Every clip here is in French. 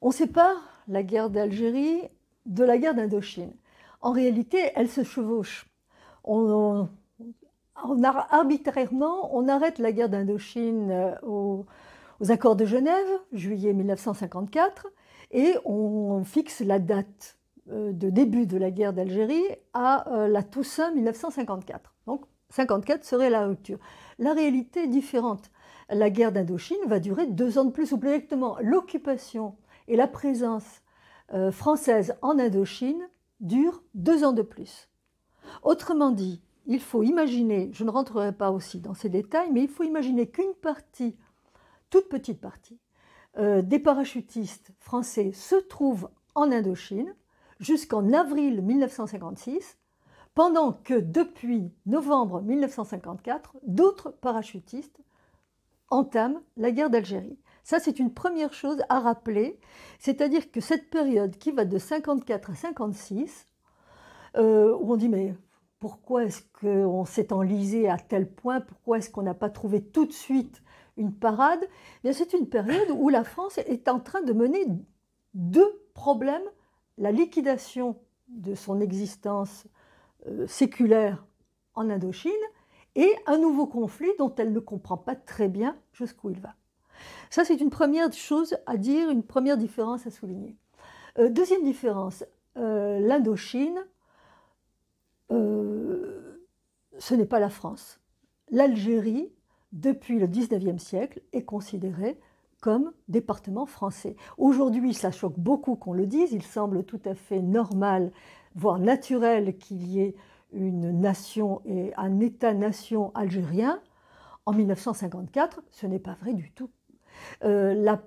On sépare la guerre d'Algérie de la guerre d'Indochine. En réalité, elles se chevauchent. On, arbitrairement, on arrête la guerre d'Indochine euh, aux, accords de Genève, juillet 1954, et on fixe la date euh, de début de la guerre d'Algérie à euh, la Toussaint 1954. Donc 54 serait la rupture. La réalité est différente. La guerre d'Indochine va durer deux ans de plus, ou plus exactement, l'occupation et la présence euh, française en Indochine dure deux ans de plus. Autrement dit, il faut imaginer, je ne rentrerai pas aussi dans ces détails, mais il faut imaginer qu'une partie, toute petite partie, euh, des parachutistes français se trouve en Indochine jusqu'en avril 1956, pendant que depuis novembre 1954, d'autres parachutistes entament la guerre d'Algérie. Ça, c'est une première chose à rappeler, c'est-à-dire que cette période qui va de 54 à 56, euh, où on dit mais pourquoi est-ce qu'on s'est enlisé à tel point, pourquoi est-ce qu'on n'a pas trouvé tout de suite une parade, eh c'est une période où la France est en train de mener deux problèmes, la liquidation de son existence euh, séculaire en Indochine et un nouveau conflit dont elle ne comprend pas très bien jusqu'où il va. Ça, c'est une première chose à dire, une première différence à souligner. Euh, deuxième différence, euh, l'Indochine, euh, ce n'est pas la France. L'Algérie, depuis le 19e siècle, est considérée comme département français. Aujourd'hui, ça choque beaucoup qu'on le dise, il semble tout à fait normal, voire naturel qu'il y ait une nation et un État-nation algérien. En 1954, ce n'est pas vrai du tout. Euh, la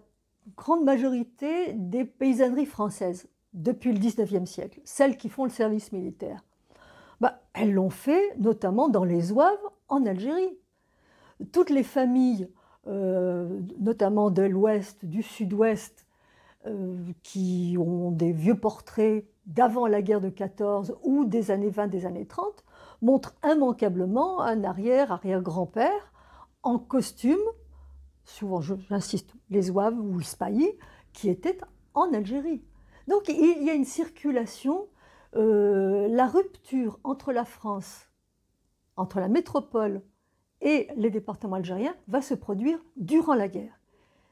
grande majorité des paysanneries françaises depuis le 19e siècle, celles qui font le service militaire. Bah, elles l'ont fait notamment dans les Zouaves en Algérie. Toutes les familles, euh, notamment de l'ouest, du sud-ouest, euh, qui ont des vieux portraits d'avant la guerre de 14 ou des années 20, des années 30, montrent immanquablement un arrière-arrière-grand-père en costume souvent j'insiste, les Zouaves ou les Spahis, qui étaient en Algérie. Donc il y a une circulation, euh, la rupture entre la France, entre la métropole et les départements algériens va se produire durant la guerre.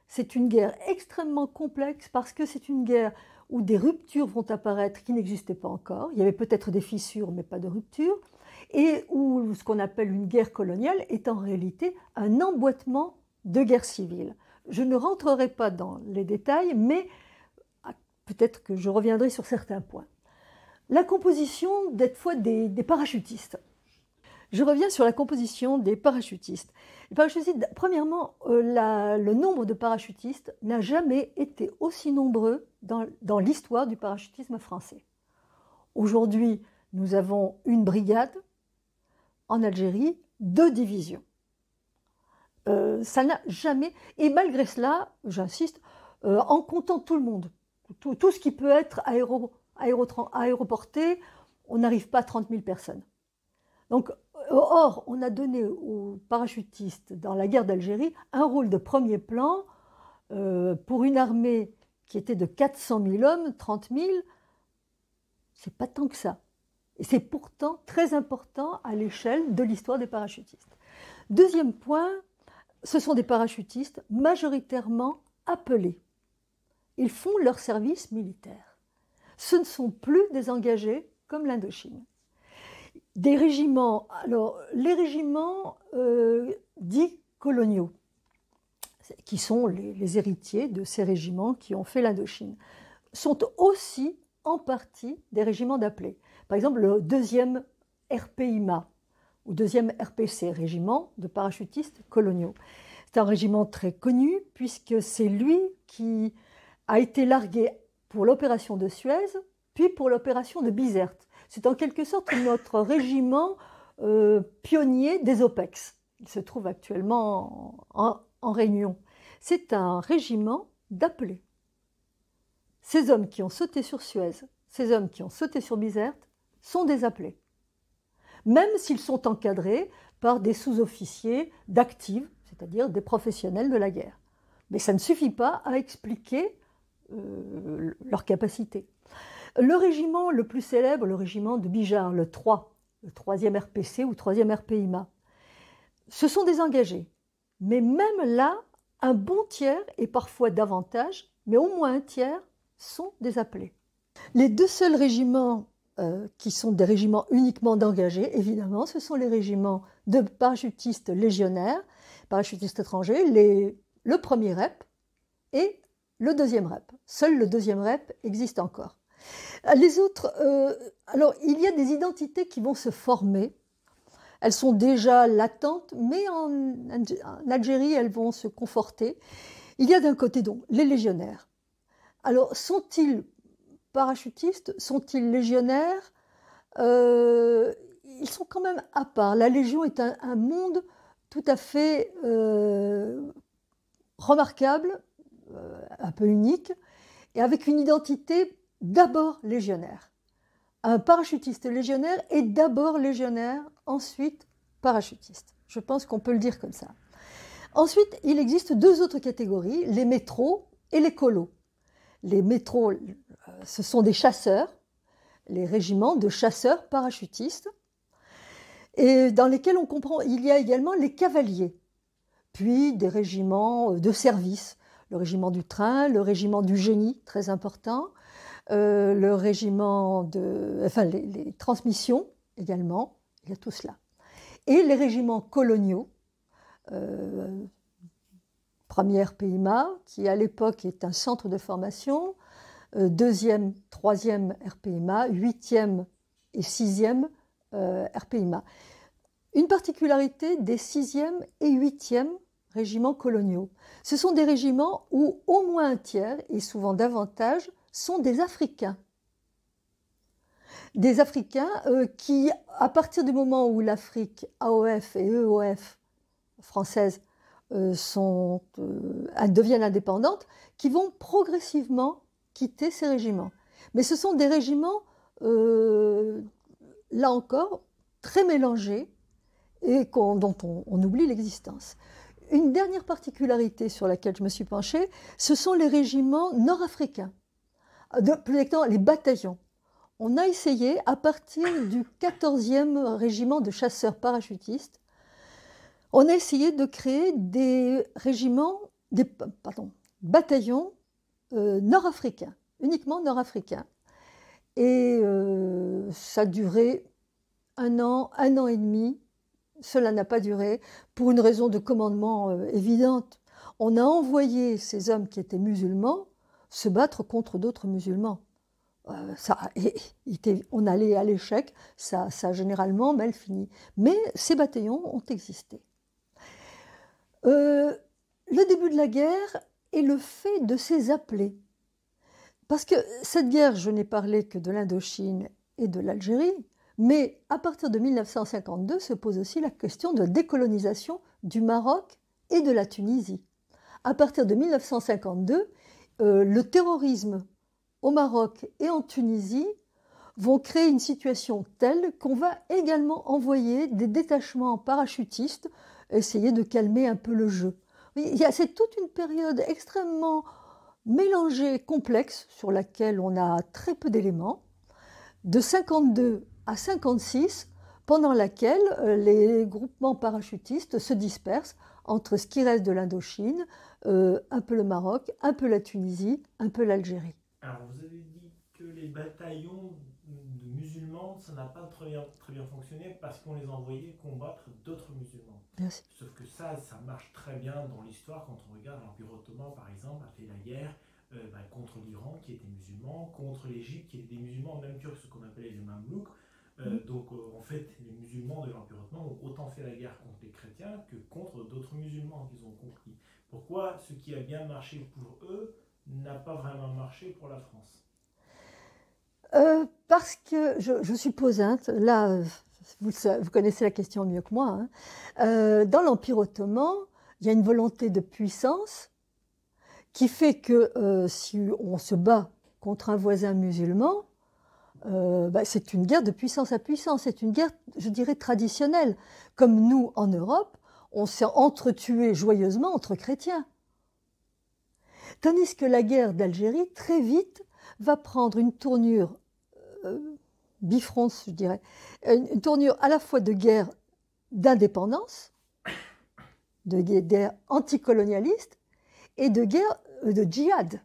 C'est une guerre extrêmement complexe parce que c'est une guerre où des ruptures vont apparaître qui n'existaient pas encore. Il y avait peut-être des fissures, mais pas de ruptures. Et où ce qu'on appelle une guerre coloniale est en réalité un emboîtement de guerre civile. Je ne rentrerai pas dans les détails, mais peut-être que je reviendrai sur certains points. La composition, d'être fois, des, parachutistes. Je reviens sur la composition des parachutistes. premièrement, euh, le nombre de parachutistes n'a jamais été aussi nombreux dans l'histoire du parachutisme français. Aujourd'hui, nous avons une brigade, en Algérie, deux divisions. Euh, ça n'a jamais. Et malgré cela, j'insiste, euh, en comptant tout le monde, tout, ce qui peut être aéroporté, on n'arrive pas à 30 000 personnes. Donc, euh, or, on a donné aux parachutistes dans la guerre d'Algérie un rôle de premier plan pour une armée qui était de 400 000 hommes, 30 000. C'est pas tant que ça. Et c'est pourtant très important à l'échelle de l'histoire des parachutistes. Deuxième point, ce sont des parachutistes majoritairement appelés. Ils font leur service militaire. Ce ne sont plus des engagés comme l'Indochine. Des régiments, alors les régiments euh, dits coloniaux, qui sont les, héritiers de ces régiments qui ont fait l'Indochine, sont aussi en partie des régiments d'appelés. Par exemple, le deuxième RPIMA, au 2e RPC, régiment de parachutistes coloniaux. C'est un régiment très connu puisque c'est lui qui a été largué pour l'opération de Suez, puis pour l'opération de Bizerte. C'est en quelque sorte notre régiment euh, pionnier des OPEX. Il se trouve actuellement en, en réunion. C'est un régiment d'appelés. Ces hommes qui ont sauté sur Suez, ces hommes qui ont sauté sur Bizerte, sont des appelés même s'ils sont encadrés par des sous-officiers d'actives, c'est-à-dire des professionnels de la guerre. Mais ça ne suffit pas à expliquer euh, leur capacité. Le régiment le plus célèbre, le régiment de Bijar, le 3, le 3e RPC ou 3e RPIMA, se sont engagés. Mais même là, un bon tiers, et parfois davantage, mais au moins un tiers, sont désappelés. Les deux seuls régiments euh, qui sont des régiments uniquement d'engagés, évidemment, ce sont les régiments de parachutistes légionnaires, parachutistes étrangers, le premier REP et le deuxième REP. Seul le deuxième REP existe encore. Les autres, euh, alors il y a des identités qui vont se former. Elles sont déjà latentes, mais en, en Algérie, elles vont se conforter. Il y a d'un côté donc les légionnaires. Alors sont-ils parachutistes Sont-ils légionnaires euh, Ils sont quand même à part. La Légion est un, monde tout à fait euh, remarquable, euh, un peu unique, et avec une identité d'abord légionnaire. Un parachutiste légionnaire est d'abord légionnaire, ensuite parachutiste. Je pense qu'on peut le dire comme ça. Ensuite, il existe deux autres catégories, les métros et les colos. Les métros, euh, ce sont des chasseurs, les régiments de chasseurs parachutistes, et dans lesquels on comprend, il y a également les cavaliers, puis des régiments euh, de service, le régiment du train, le régiment du génie, très important, euh, le régiment de, enfin les, transmissions également, il y a tout cela, et les régiments coloniaux. première PIMA, qui à l'époque est un centre de formation, euh, deuxième, troisième RPMA, huitième et sixième euh, RPMA. Une particularité des sixième et huitième régiments coloniaux, ce sont des régiments où au moins un tiers, et souvent davantage, sont des Africains. Des Africains euh, qui, à partir du moment où l'Afrique AOF et EOF françaises sont, deviennent indépendantes, qui vont progressivement quitter ces régiments. Mais ce sont des régiments, euh, là encore, très mélangés et dont on, oublie l'existence. Une dernière particularité sur laquelle je me suis penchée, ce sont les régiments nord-africains, plus exactement les bataillons. On a essayé, à partir du 14e régiment de chasseurs parachutistes, on a essayé de créer des régiments, des pardon, bataillons euh, nord-africain, uniquement nord-africain. Et euh, ça a duré un an, un an et demi. Cela n'a pas duré pour une raison de commandement euh, évidente. On a envoyé ces hommes qui étaient musulmans se battre contre d'autres musulmans. ça, et, on allait à l'échec, ça, ça a généralement mal fini. Mais ces bataillons ont existé. le début de la guerre et le fait de ces appelés. Parce que cette guerre, je n'ai parlé que de l'Indochine et de l'Algérie, mais à partir de 1952 se pose aussi la question de la décolonisation du Maroc et de la Tunisie. À partir de 1952, euh, le terrorisme au Maroc et en Tunisie vont créer une situation telle qu'on va également envoyer des détachements parachutistes essayer de calmer un peu le jeu. C'est toute une période extrêmement mélangée, complexe, sur laquelle on a très peu d'éléments, de 52 à 56, pendant laquelle euh, les groupements parachutistes se dispersent entre ce qui reste de l'Indochine, euh, un peu le Maroc, un peu la Tunisie, un peu l'Algérie. Alors vous avez dit que les bataillons musulmans, ça n'a pas très bien, fonctionné parce qu'on les envoyait combattre d'autres musulmans. Sauf que ça, ça marche très bien dans l'histoire quand on regarde l'Empire ottoman, par exemple, a fait la guerre euh, bah, contre l'Iran qui était musulman, contre l'Égypte qui était des musulmans, même turcs, ce qu'on appelait les Mamelouks. Euh, mm-hmm. Donc euh, en fait, les musulmans de l'Empire ottoman ont autant fait la guerre contre les chrétiens que contre d'autres musulmans qu'ils ont compris. Pourquoi ce qui a bien marché pour eux n'a pas vraiment marché pour la France euh, parce que je, je suis posante, là, vous, vous, connaissez la question mieux que moi. Hein. Euh, dans l'Empire ottoman, il y a une volonté de puissance qui fait que euh, si on se bat contre un voisin musulman, euh, bah, c'est une guerre de puissance à puissance, c'est une guerre, je dirais, traditionnelle. Comme nous, en Europe, on s'est entretués joyeusement entre chrétiens. Tandis que la guerre d'Algérie, très vite, va prendre une tournure euh, bifronce, je dirais, une, tournure à la fois de guerre d'indépendance, de guerre anticolonialiste et de guerre euh, de djihad.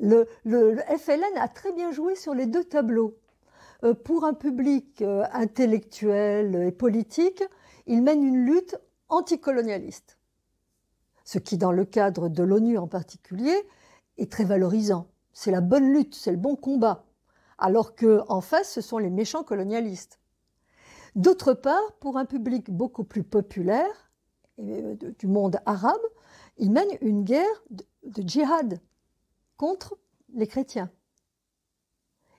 Le, FLN a très bien joué sur les deux tableaux. Euh, pour un public intellectuel et politique, il mène une lutte anticolonialiste, ce qui, dans le cadre de l'ONU en particulier, est très valorisant. C'est la bonne lutte, c'est le bon combat. Alors que en face, ce sont les méchants colonialistes. D'autre part, pour un public beaucoup plus populaire euh, du monde arabe, ils mènent une guerre de, djihad contre les chrétiens.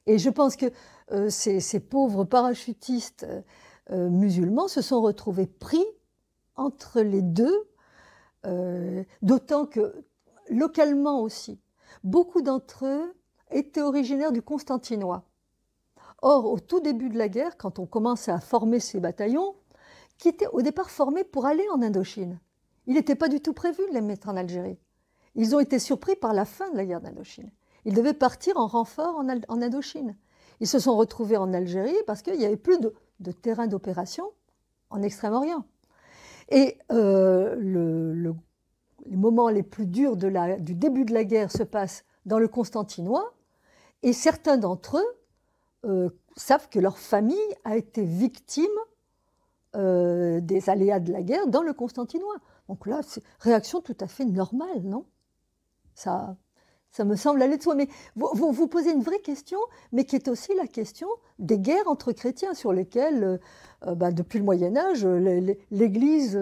Et je pense que euh, ces, pauvres parachutistes euh, musulmans se sont retrouvés pris entre les deux, d'autant que localement aussi, Beaucoup d'entre eux étaient originaires du Constantinois. Or, au tout début de la guerre, quand on commençait à former ces bataillons, qui étaient au départ formés pour aller en Indochine, il n'était pas du tout prévu de les mettre en Algérie. Ils ont été surpris par la fin de la guerre d'Indochine. Ils devaient partir en renfort en, Indochine. Ils se sont retrouvés en Algérie parce qu'il n'y avait plus de, terrain d'opération en Extrême-Orient. Et euh, le, le, les moments les plus durs du début de la guerre se passent dans le Constantinois, et certains d'entre eux euh, savent que leur famille a été victime euh, des aléas de la guerre dans le Constantinois. Donc là, c'est réaction tout à fait normale, non ça, ça me semble aller de soi. Mais vous, posez une vraie question, mais qui est aussi la question des guerres entre chrétiens, sur lesquelles, euh, bah, depuis le Moyen Âge, l'Église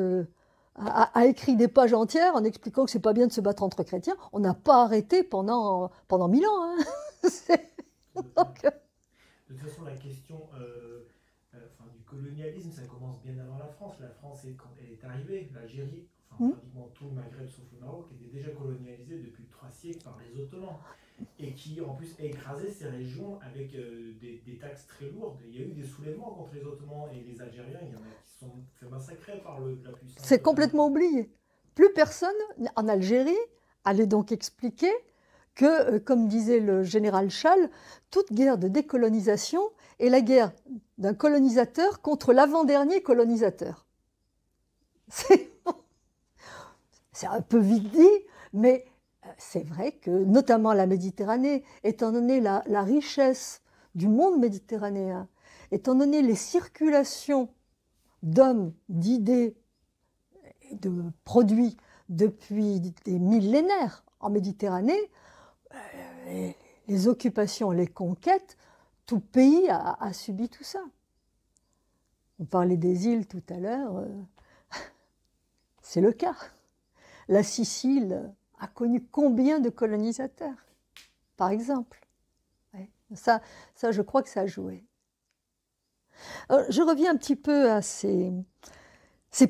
a, écrit des pages entières en expliquant que c'est pas bien de se battre entre chrétiens. On n'a pas arrêté pendant pendant mille ans. Hein. Euh, de toute façon, la question euh, euh, enfin, du colonialisme, ça commence bien avant la France. La France, est, elle est arrivée, l'Algérie, enfin, hmm. pratiquement tout le Maghreb sauf le Maroc, était déjà colonialisé depuis trois siècles par les Ottomans et qui en plus a écrasé ces régions avec euh, des, taxes très lourdes. Il y a eu des soulèvements contre les Ottomans et les Algériens, il y en a qui sont massacrés par la puissance. C'est complètement oublié. Plus personne en Algérie allait donc expliquer que, euh, comme disait le général Schall, toute guerre de décolonisation est la guerre d'un colonisateur contre l'avant-dernier colonisateur. C'est un peu vite dit, mais c'est vrai que, notamment la Méditerranée, étant donné la, richesse du monde méditerranéen, étant donné les circulations d'hommes, d'idées, de produits depuis des millénaires en Méditerranée, euh, les, occupations, les conquêtes, tout pays a, subi tout ça. On parlait des îles tout à l'heure, euh, c'est le cas. La Sicile, a connu combien de colonisateurs, par exemple. Ça, ça, je crois que ça a joué. Euh, je reviens un petit peu à ces,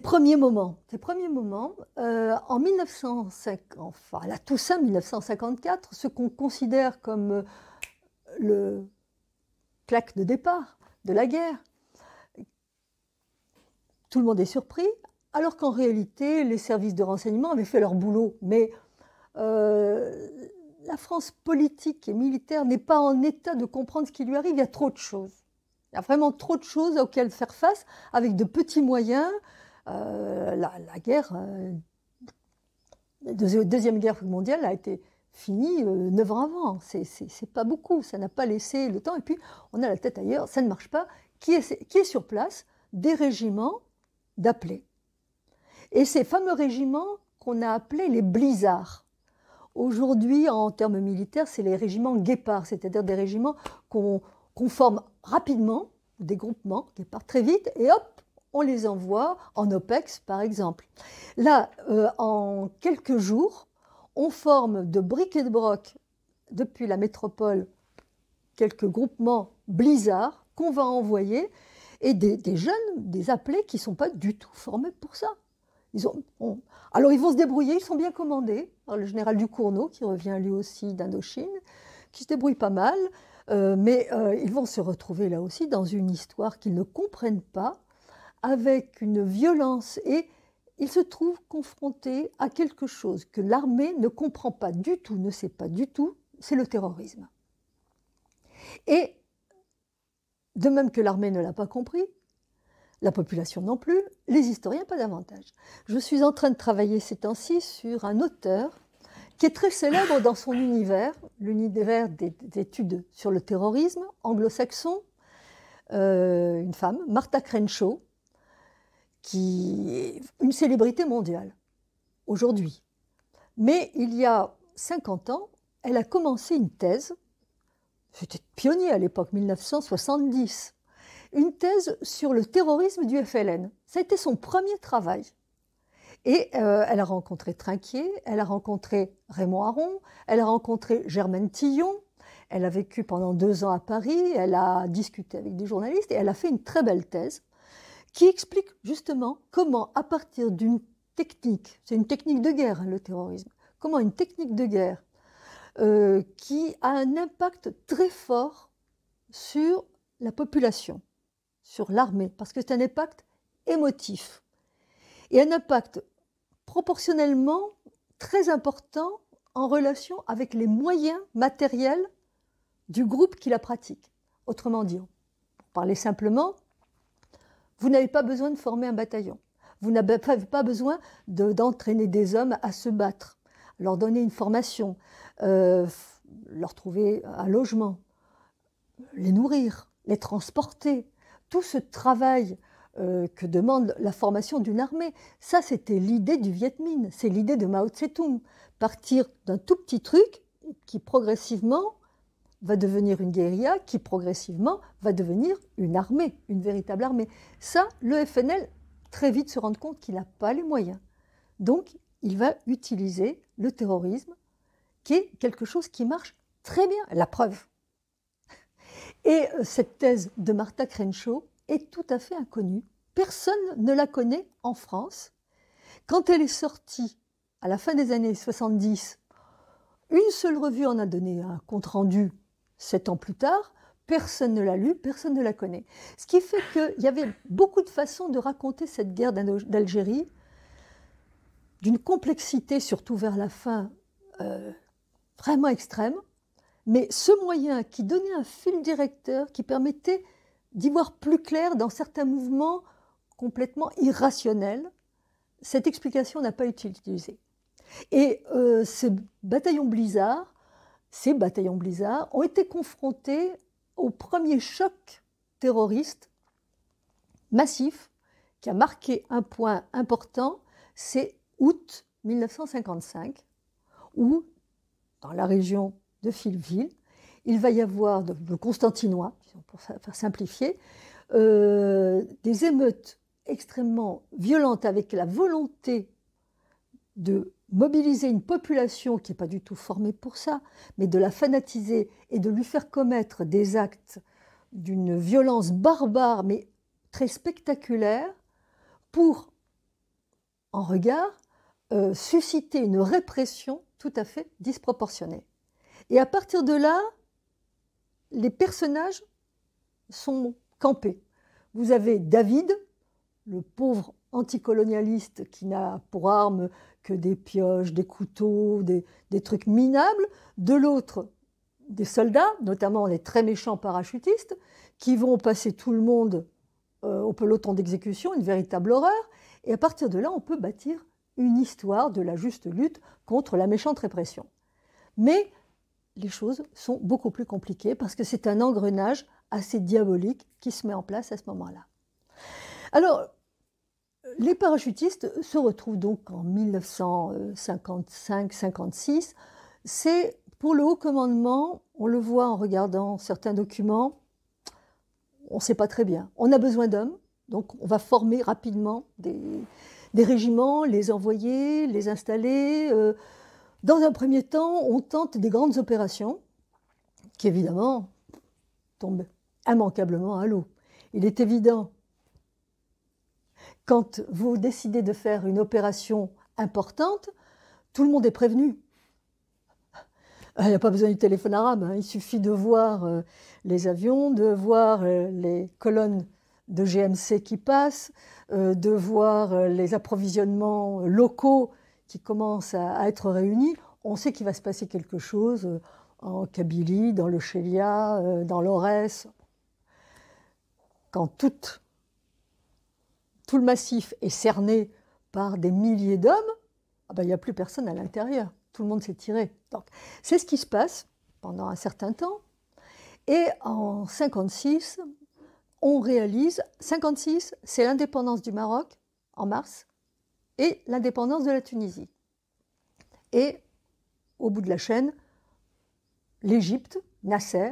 premiers moments. Ces premiers moments, euh, en 1950, enfin, la Toussaint 1954, ce qu'on considère comme euh, le claque de départ de la guerre, tout le monde est surpris, alors qu'en réalité, les services de renseignement avaient fait leur boulot, mais euh, la France politique et militaire n'est pas en état de comprendre ce qui lui arrive. Il y a trop de choses. Il y a vraiment trop de choses auxquelles faire face avec de petits moyens. Euh, la, guerre, la euh, deuxième guerre mondiale a été finie neuf ans avant. C'est pas beaucoup. Ça n'a pas laissé le temps. Et puis on a la tête ailleurs. Ça ne marche pas. Qui est, qui est sur place Des régiments d'appelés. Et ces fameux régiments qu'on a appelés les blizzards. Aujourd'hui, en termes militaires, c'est les régiments guépards, c'est-à-dire des régiments qu'on forme rapidement, des groupements guépards très vite, et hop, on les envoie en OPEX, par exemple. Là, euh, en quelques jours, on forme de briques et de broc, depuis la métropole, quelques groupements blizzard qu'on va envoyer, et des, des jeunes, des appelés qui ne sont pas du tout formés pour ça. Alors ils vont se débrouiller, ils sont bien commandés. Hein, le général Ducourneau, qui revient lui aussi d'Indochine, qui se débrouille pas mal, euh, mais euh, ils vont se retrouver là aussi dans une histoire qu'ils ne comprennent pas, avec une violence, et ils se trouvent confrontés à quelque chose que l'armée ne comprend pas du tout, ne sait pas du tout, c'est le terrorisme. Et de même que l'armée ne l'a pas compris, la population non plus, les historiens pas davantage. Je suis en train de travailler ces temps-ci sur un auteur qui est très célèbre dans son univers, l'univers des, études sur le terrorisme anglo-saxon, euh, une femme, Martha Crenshaw, qui est une célébrité mondiale aujourd'hui. Mais il y a 50 ans, elle a commencé une thèse, c'était pionnier à l'époque, 1970, une thèse sur le terrorisme du FLN. Ça a été son premier travail. Et euh, elle a rencontré Trinquier, elle a rencontré Raymond Aron, elle a rencontré Germaine Tillon, elle a vécu pendant deux ans à Paris, elle a discuté avec des journalistes et elle a fait une très belle thèse qui explique justement comment, à partir d'une technique, c'est une technique de guerre hein, le terrorisme, comment une technique de guerre euh, qui a un impact très fort sur la population sur l'armée, parce que c'est un impact émotif. Et un impact proportionnellement très important en relation avec les moyens matériels du groupe qui la pratique. Autrement dit, pour parler simplement, vous n'avez pas besoin de former un bataillon. Vous n'avez pas besoin d'entraîner des hommes à se battre, leur donner une formation, euh, leur trouver un logement, les nourrir, les transporter, tout ce travail euh, que demande la formation d'une armée. Ça, c'était l'idée du Viet Minh, c'est l'idée de Mao Tse-tung. Partir d'un tout petit truc qui progressivement va devenir une guérilla, qui progressivement va devenir une armée, une véritable armée. Ça, le FNL, très vite se rend compte qu'il n'a pas les moyens. Donc, il va utiliser le terrorisme, qui est quelque chose qui marche très bien. La preuve, et euh, cette thèse de Martha Crenshaw est tout à fait inconnue. Personne ne la connaît en France. Quand elle est sortie à la fin des années 70, une seule revue en a donné un compte-rendu sept ans plus tard. Personne ne l'a lu, personne ne la connaît. Ce qui fait qu'il y avait beaucoup de façons de raconter cette guerre d'Algérie, d'une complexité, surtout vers la fin, euh, vraiment extrême mais ce moyen qui donnait un fil directeur, qui permettait d'y voir plus clair dans certains mouvements complètement irrationnels, cette explication n'a pas été utilisée. Et euh, ces bataillons blizzard, ces bataillons blizzard ont été confrontés au premier choc terroriste massif qui a marqué un point important, c'est août 1955, où dans la région de Philville, Il va y avoir, le constantinois, pour faire simplifier, euh, des émeutes extrêmement violentes avec la volonté de mobiliser une population qui n'est pas du tout formée pour ça, mais de la fanatiser et de lui faire commettre des actes d'une violence barbare mais très spectaculaire pour, en regard, euh, susciter une répression tout à fait disproportionnée. Et à partir de là, les personnages sont campés. Vous avez David, le pauvre anticolonialiste qui n'a pour arme que des pioches, des couteaux, des, trucs minables. De l'autre, des soldats, notamment les très méchants parachutistes, qui vont passer tout le monde euh, au peloton d'exécution, une véritable horreur. Et à partir de là, on peut bâtir une histoire de la juste lutte contre la méchante répression. Mais les choses sont beaucoup plus compliquées parce que c'est un engrenage assez diabolique qui se met en place à ce moment-là. Alors, les parachutistes se retrouvent donc en 1955-56. C'est pour le haut commandement, on le voit en regardant certains documents, on ne sait pas très bien. On a besoin d'hommes, donc on va former rapidement des, régiments, les envoyer, les installer. Euh, dans un premier temps, on tente des grandes opérations qui, évidemment, tombent immanquablement à l'eau. Il est évident, quand vous décidez de faire une opération importante, tout le monde est prévenu. Ah, il n'y a pas besoin du téléphone arabe, hein. il suffit de voir euh, les avions, de voir euh, les colonnes de GMC qui passent, euh, de voir les approvisionnements locaux qui commence à, être réunis, on sait qu'il va se passer quelque chose euh, en Kabylie, dans le Chélia, euh, dans l'Orès. Quand tout le massif est cerné par des milliers d'hommes, ah ben, il n'y a plus personne à l'intérieur. Tout le monde s'est tiré. Donc, c'est ce qui se passe pendant un certain temps. Et en 56, on réalise, 56, c'est l'indépendance du Maroc en mars, et l'indépendance de la Tunisie. Et au bout de la chaîne, l'Égypte, Nasser,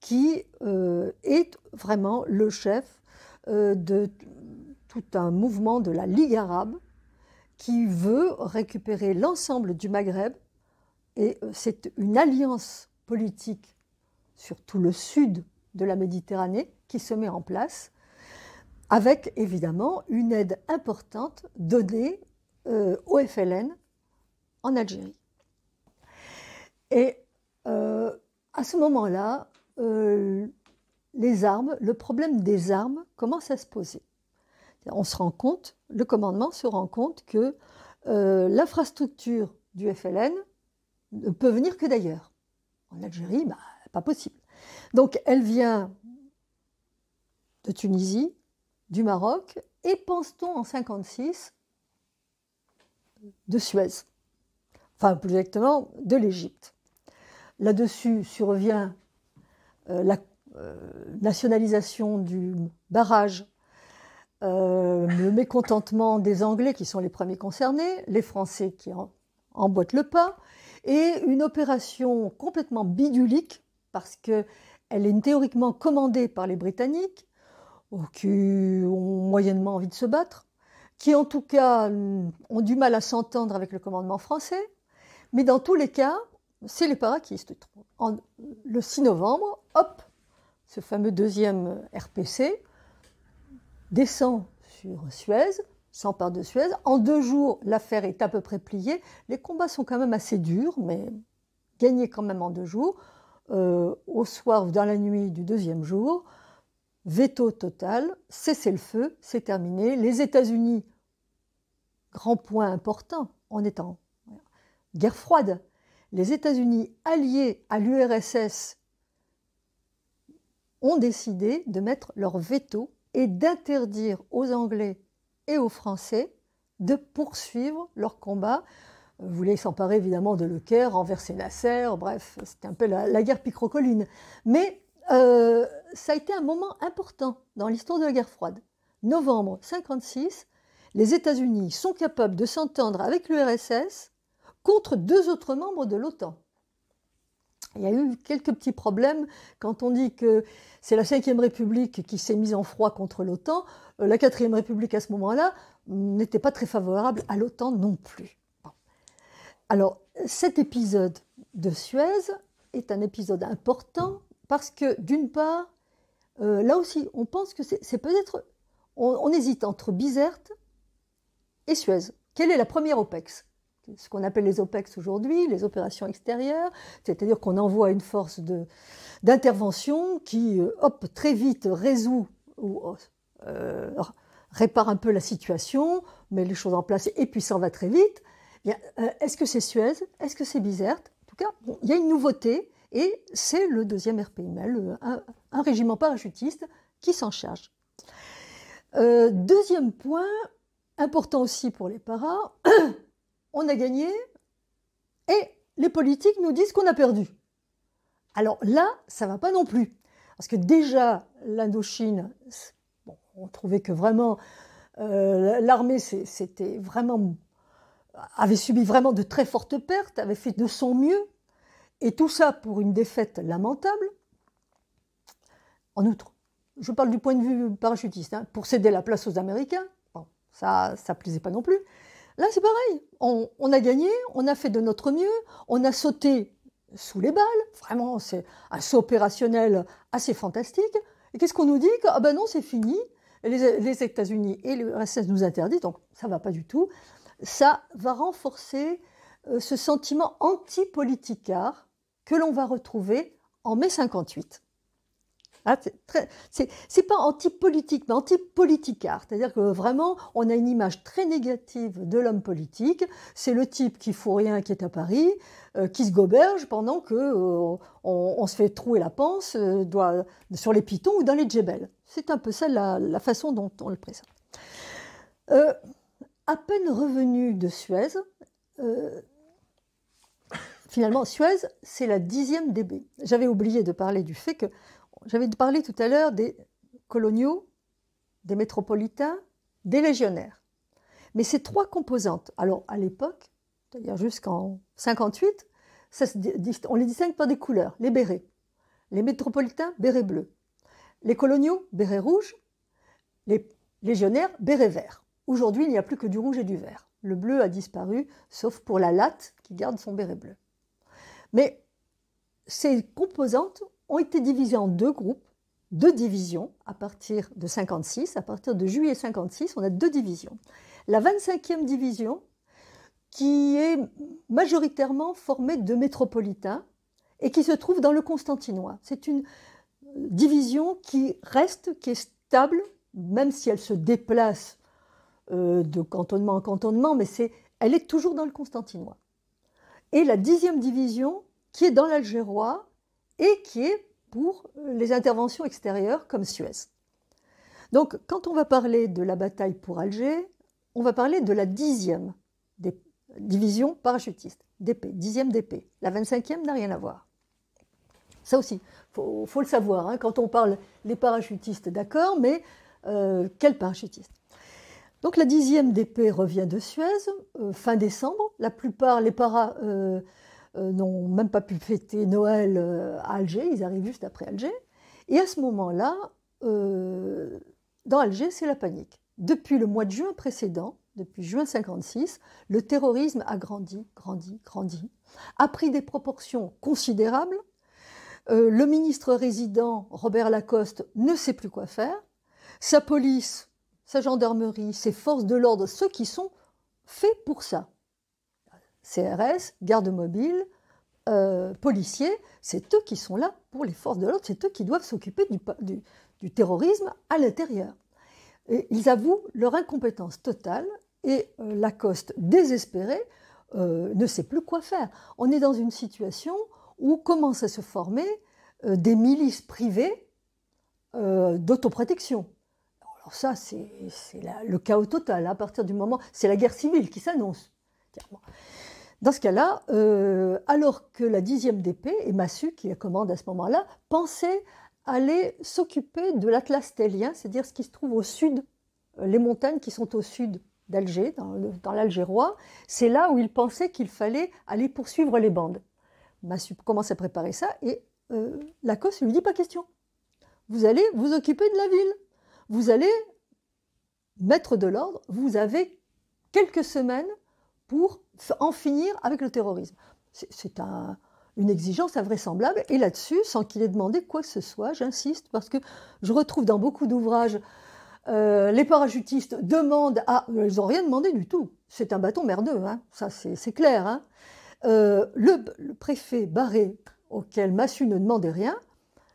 qui euh, est vraiment le chef euh, de tout un mouvement de la Ligue arabe qui veut récupérer l'ensemble du Maghreb. Et euh, c'est une alliance politique sur tout le sud de la Méditerranée qui se met en place avec évidemment une aide importante donnée euh, au FLN en Algérie. Et euh, à ce moment-là, euh, les armes, le problème des armes commence à se poser. On se rend compte, le commandement se rend compte que l'infrastructure du FLN ne peut venir que d'ailleurs. En Algérie, bah, pas possible. Donc elle vient de Tunisie, du Maroc et pense-t-on en 56 de Suez, enfin plus exactement de l'Égypte. Là-dessus survient euh, la euh, nationalisation du barrage, euh, le mécontentement des Anglais qui sont les premiers concernés, les Français qui emboîtent le pas, et une opération complètement bidulique parce que elle est théoriquement commandée par les Britanniques, Oh, qui ont moyennement envie de se battre, qui en tout cas ont du mal à s'entendre avec le commandement français, mais dans tous les cas, c'est les se En, le 6 novembre, hop, ce fameux deuxième RPC descend sur Suez, s'empare de Suez. En deux jours, l'affaire est à peu près pliée. Les combats sont quand même assez durs, mais gagnés quand même en deux jours. Euh, au soir ou dans la nuit du deuxième jour, veto total, cessez-le-feu, c'est terminé. Les États-Unis, grand point important, en est en guerre froide. Les États-Unis, alliés à l'URSS, ont décidé de mettre leur veto et d'interdire aux Anglais et aux Français de poursuivre leur combat. Vous s'emparer évidemment de Le Caire, renverser Nasser, bref, c'était un peu la, guerre picrocoline. Mais euh, ça a été un moment important dans l'histoire de la guerre froide. Novembre 1956, les États-Unis sont capables de s'entendre avec l'URSS contre deux autres membres de l'OTAN. Il y a eu quelques petits problèmes quand on dit que c'est la Ve République qui s'est mise en froid contre l'OTAN. Euh, la Quatrième République, à ce moment-là, n'était pas très favorable à l'OTAN non plus. Alors, cet épisode de Suez est un épisode important parce que d'une part, euh, là aussi, on pense que c'est peut-être... On, hésite entre Bizerte et Suez. Quelle est la première OPEX Ce qu'on appelle les OPEX aujourd'hui, les opérations extérieures, c'est-à-dire qu'on envoie une force d'intervention qui, euh, hop, très vite résout ou euh, répare un peu la situation, met les choses en place et puis s'en va très vite. Est-ce que c'est Suez Est-ce que c'est Bizerte En tout cas, il y a une nouveauté et c'est le deuxième RPML, euh, un, régiment parachutiste, qui s'en charge. Euh, deuxième point, important aussi pour les paras, on a gagné et les politiques nous disent qu'on a perdu. Alors là, ça va pas non plus. Parce que déjà, l'Indochine, on trouvait que vraiment euh, l'armée c'était vraiment avait subi vraiment de très fortes pertes, avait fait de son mieux et tout ça pour une défaite lamentable. En outre, je parle du point de vue parachutiste, hein. pour céder la place aux Américains. ça, ne plaisait pas non plus. Là, c'est pareil. On, a gagné, on a fait de notre mieux, on a sauté sous les balles. Vraiment, c'est un saut opérationnel assez fantastique. Et qu'est-ce qu'on nous dit Ah ben non, c'est fini. Les, États-Unis et le RSS nous interdisent, donc ça ne va pas du tout. Ça va renforcer euh, ce sentiment anti-politicard que l'on va retrouver en mai 58. Ah, c'est pas anti-politique, mais anti-politicard. C'est-à-dire que vraiment, on a une image très négative de l'homme politique. C'est le type qui ne fout rien, qui est à Paris, euh, qui se goberge pendant que euh, on, se fait trouer la panse euh, sur les pitons ou dans les djebels. C'est un peu ça la, la, façon dont on le présente. à peine revenu de Suez, finalement, Suez, c'est la dixième DB. J'avais oublié de parler du fait que j'avais parlé tout à l'heure des coloniaux, des métropolitains, des légionnaires. Mais ces trois composantes, alors à l'époque, c'est-à-dire jusqu'en 58, on les distingue par des couleurs, les bérets. Les métropolitains, bérets bleus. Les coloniaux, bérets rouges. Les légionnaires, bérets verts. Aujourd'hui, il n'y a plus que du rouge et du vert. Le bleu a disparu, sauf pour la latte qui garde son béret bleu. Mais ces composantes ont été divisées en deux groupes, deux divisions à partir de 56. À partir de juillet 56, on a deux divisions. La 25e division, qui est majoritairement formée de métropolitains et qui se trouve dans le Constantinois. C'est une division qui reste, qui est stable, même si elle se déplace euh, de cantonnement en cantonnement, mais elle est toujours dans le Constantinois et la dixième division qui est dans l'Algérois et qui est pour les interventions extérieures comme Suez. Donc quand on va parler de la bataille pour Alger, on va parler de la dixième division parachutiste, d'épée, dixième d'épée. La 25e n'a rien à voir. Ça aussi, il faut, le savoir. Hein, quand on parle des parachutistes, d'accord, mais euh, quels quel parachutiste donc la dixième d'épée revient de Suez euh, fin décembre. La plupart, les paras euh, euh, n'ont même pas pu fêter Noël à Alger, ils arrivent juste après Alger. Et à ce moment-là, dans Alger, c'est la panique. Depuis le mois de juin précédent, depuis juin 56, le terrorisme a grandi, grandi, grandi, a pris des proportions considérables. le ministre résident Robert Lacoste ne sait plus quoi faire. Sa police sa gendarmerie, ses forces de l'ordre, ceux qui sont faits pour ça. CRS, garde mobile, euh, policiers, c'est eux qui sont là pour les forces de l'ordre, c'est eux qui doivent s'occuper du, terrorisme à l'intérieur. ils avouent leur incompétence totale et euh, la coste désespérée euh, ne sait plus quoi faire. On est dans une situation où commencent à se former des milices privées d'autoprotection. Alors ça, c'est le chaos total. Hein. À partir du moment, c'est la guerre civile qui s'annonce. Dans ce cas-là, euh, alors que la dixième DP et Massu, qui la commande à ce moment-là, pensait aller s'occuper de l'Atlas télien, c'est-à-dire ce qui se trouve au sud, euh, les montagnes qui sont au sud d'Alger, dans l'Algérois, c'est là où il pensait qu'il fallait aller poursuivre les bandes. Massu commence à préparer ça et euh, Lacoste lui dit pas question. Vous allez vous occuper de la ville vous allez mettre de l'ordre, vous avez quelques semaines pour en finir avec le terrorisme. C'est une exigence invraisemblable, et là-dessus, sans qu'il ait demandé quoi que ce soit, j'insiste, parce que je retrouve dans beaucoup d'ouvrages euh, les parachutistes demandent à... Euh, ils n'ont rien demandé du tout. C'est un bâton merdeux, hein. ça c'est clair. Hein. Euh, le, le, préfet Barré, auquel Massu ne demandait rien,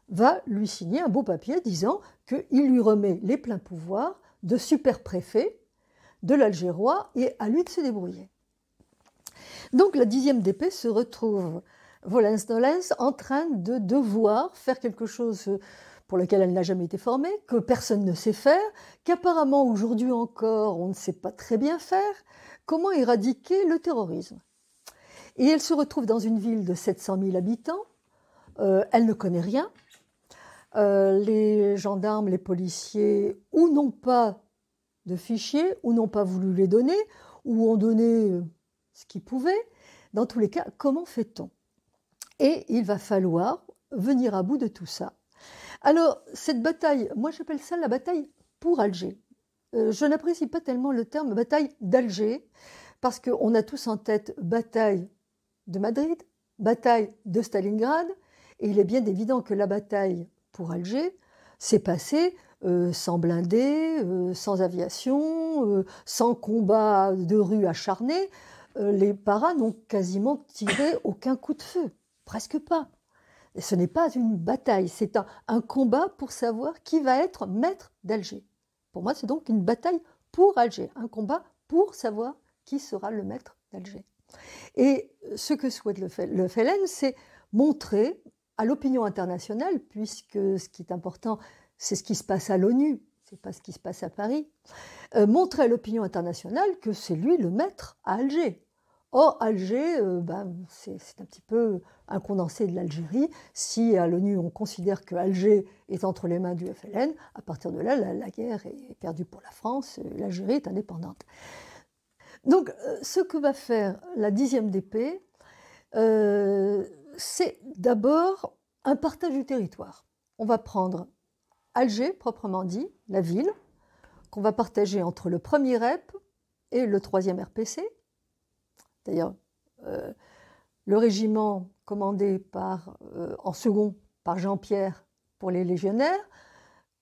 va lui signer un beau papier disant qu'il lui remet les pleins pouvoirs de super-préfet de l'Algérois et à lui de se débrouiller. Donc la dixième d'épée se retrouve, Volens-Nolens, en train de devoir faire quelque chose pour lequel elle n'a jamais été formée, que personne ne sait faire, qu'apparemment aujourd'hui encore on ne sait pas très bien faire, comment éradiquer le terrorisme. Et elle se retrouve dans une ville de 700 000 habitants, euh, elle ne connaît rien, euh, les gendarmes, les policiers, ou n'ont pas de fichiers, ou n'ont pas voulu les donner, ou ont donné euh, ce qu'ils pouvaient. Dans tous les cas, comment fait-on Et il va falloir venir à bout de tout ça. Alors, cette bataille, moi j'appelle ça la bataille pour Alger. Euh, je n'apprécie pas tellement le terme bataille d'Alger, parce qu'on a tous en tête bataille de Madrid, bataille de Stalingrad, et il est bien évident que la bataille pour Alger s'est passé euh, sans blindés, euh, sans aviation, euh, sans combat de rue acharné. les paras n'ont quasiment tiré aucun coup de feu, presque pas. ce n'est pas une bataille, c'est un, combat pour savoir qui va être maître d'Alger. Pour moi, c'est donc une bataille pour Alger, un combat pour savoir qui sera le maître d'Alger. Et ce que souhaite le, le FLN, c'est montrer à l'opinion internationale, puisque ce qui est important, c'est ce qui se passe à l'ONU, c'est pas ce qui se passe à Paris, euh, montrer à l'opinion internationale que c'est lui le maître à Alger. Or, Alger, euh, ben, c'est un petit peu un condensé de l'Algérie. Si à l'ONU, on considère que Alger est entre les mains du FLN, à partir de là, la, guerre est perdue pour la France, euh, l'Algérie est indépendante. Donc, ce que va faire la dixième DP, c'est d'abord un partage du territoire. On va prendre Alger, proprement dit, la ville, qu'on va partager entre le premier REP et le troisième RPC. D'ailleurs, euh, le régiment commandé par, euh, en second par Jean-Pierre pour les légionnaires,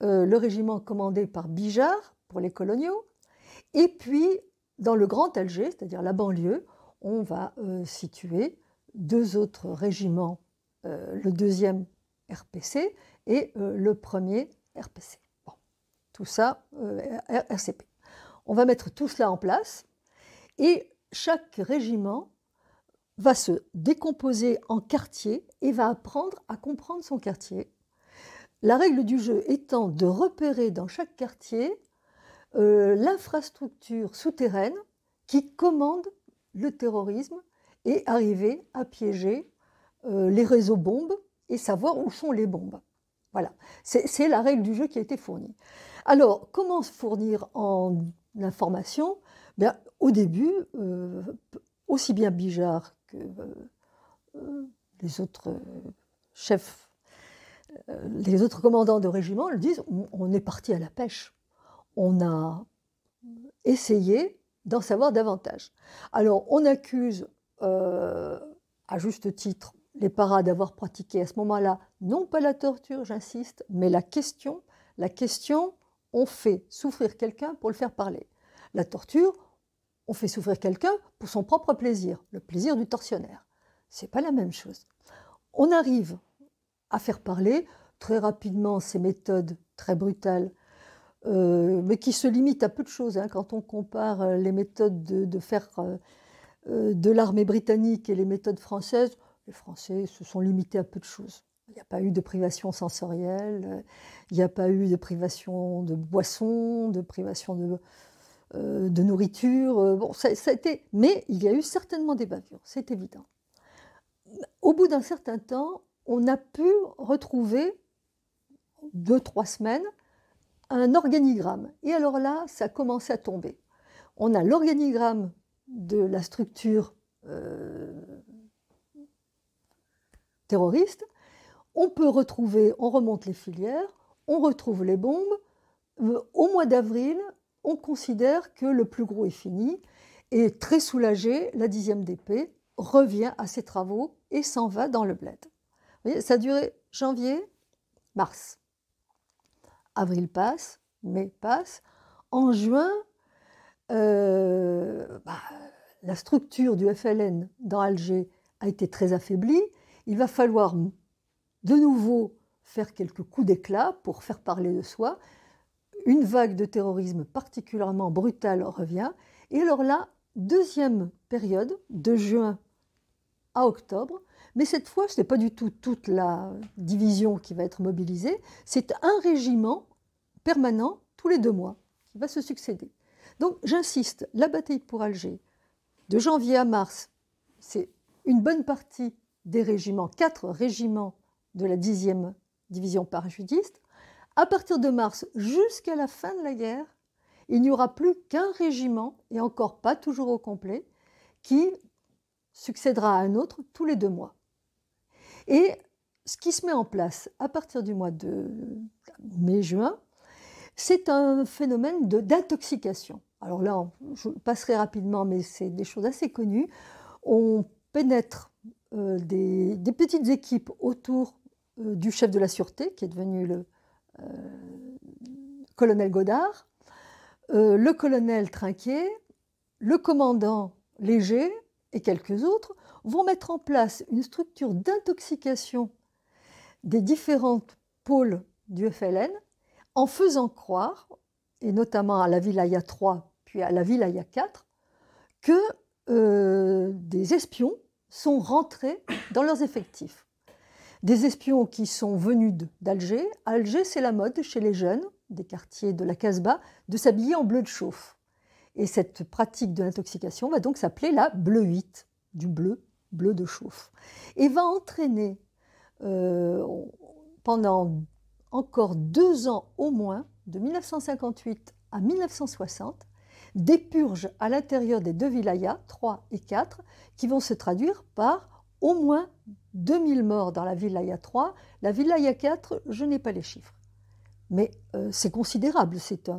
euh, le régiment commandé par Bijard pour les coloniaux, et puis dans le Grand Alger, c'est-à-dire la banlieue, on va situer deux autres régiments, euh, le deuxième RPC et euh, le premier RPC. Bon, tout ça, euh, RCP. On va mettre tout cela en place et chaque régiment va se décomposer en quartiers et va apprendre à comprendre son quartier. La règle du jeu étant de repérer dans chaque quartier l'infrastructure souterraine qui commande le terrorisme et arriver à piéger euh, les réseaux bombes et savoir où sont les bombes. Voilà, c'est la règle du jeu qui a été fournie. Alors, comment se fournir en information ben, Au début, euh, aussi bien Bijard que euh, les autres chefs, les autres commandants de régiment le disent, on est parti à la pêche. On a essayé d'en savoir davantage. Alors, on accuse euh, à juste titre, les paras d'avoir pratiqué à ce moment-là, non pas la torture, j'insiste, mais la question. La question, on fait souffrir quelqu'un pour le faire parler. La torture, on fait souffrir quelqu'un pour son propre plaisir, le plaisir du tortionnaire. C'est pas la même chose. On arrive à faire parler très rapidement ces méthodes très brutales, euh, mais qui se limitent à peu de choses hein. quand on compare euh, les méthodes de, faire. Euh, de l'armée britannique et les méthodes françaises, les Français se sont limités à peu de choses. Il n'y a pas eu de privation sensorielle, euh, il n'y a pas eu de privation de boissons, de privation de, euh, nourriture. Bon, ça, Mais il y a eu certainement des bavures, c'est évident. Au bout d'un certain temps, on a pu retrouver, deux, trois semaines, un organigramme. Et alors là, ça a commencé à tomber. On a l'organigramme de la structure euh, terroriste, on peut retrouver, on remonte les filières, on retrouve les bombes. Euh, au mois d'avril, on considère que le plus gros est fini et très soulagé, la dixième d'épée revient à ses travaux et s'en va dans le bled. ça a duré janvier, mars. Avril passe, mai passe. En juin, euh, bah, la structure du FLN dans Alger a été très affaiblie. Il va falloir de nouveau faire quelques coups d'éclat pour faire parler de soi. Une vague de terrorisme particulièrement brutale revient. Et alors la deuxième période, de juin à octobre, mais cette fois, ce n'est pas du tout toute la division qui va être mobilisée, c'est un régiment permanent tous les deux mois qui va se succéder. Donc j'insiste, la bataille pour Alger, de janvier à mars, c'est une bonne partie des régiments, quatre régiments de la 10e division parachutiste. À partir de mars jusqu'à la fin de la guerre, il n'y aura plus qu'un régiment, et encore pas toujours au complet, qui succédera à un autre tous les deux mois. Et ce qui se met en place à partir du mois de mai-juin, c'est un phénomène d'intoxication alors là, je passerai rapidement, mais c'est des choses assez connues. On pénètre euh, des, petites équipes autour euh, du chef de la sûreté, qui est devenu le euh, colonel Godard, le colonel Trinquet, le commandant Léger et quelques autres vont mettre en place une structure d'intoxication des différents pôles du FLN en faisant croire, et notamment à la Vilaya 3 puis à la ville, il y a quatre, que euh, des espions sont rentrés dans leurs effectifs. Des espions qui sont venus d'Alger. Alger, c'est la mode chez les jeunes des quartiers de la Casbah de s'habiller en bleu de chauffe. Et cette pratique de l'intoxication va donc s'appeler la bleuite, du bleu, bleu de chauffe, et va entraîner euh, pendant encore deux ans au moins, de 1958 à 1960, des purges à l'intérieur des deux vilayas, 3 et 4, qui vont se traduire par au moins 2000 morts dans la vilaya 3. La vilaya 4, je n'ai pas les chiffres. Mais euh, c'est considérable, c'est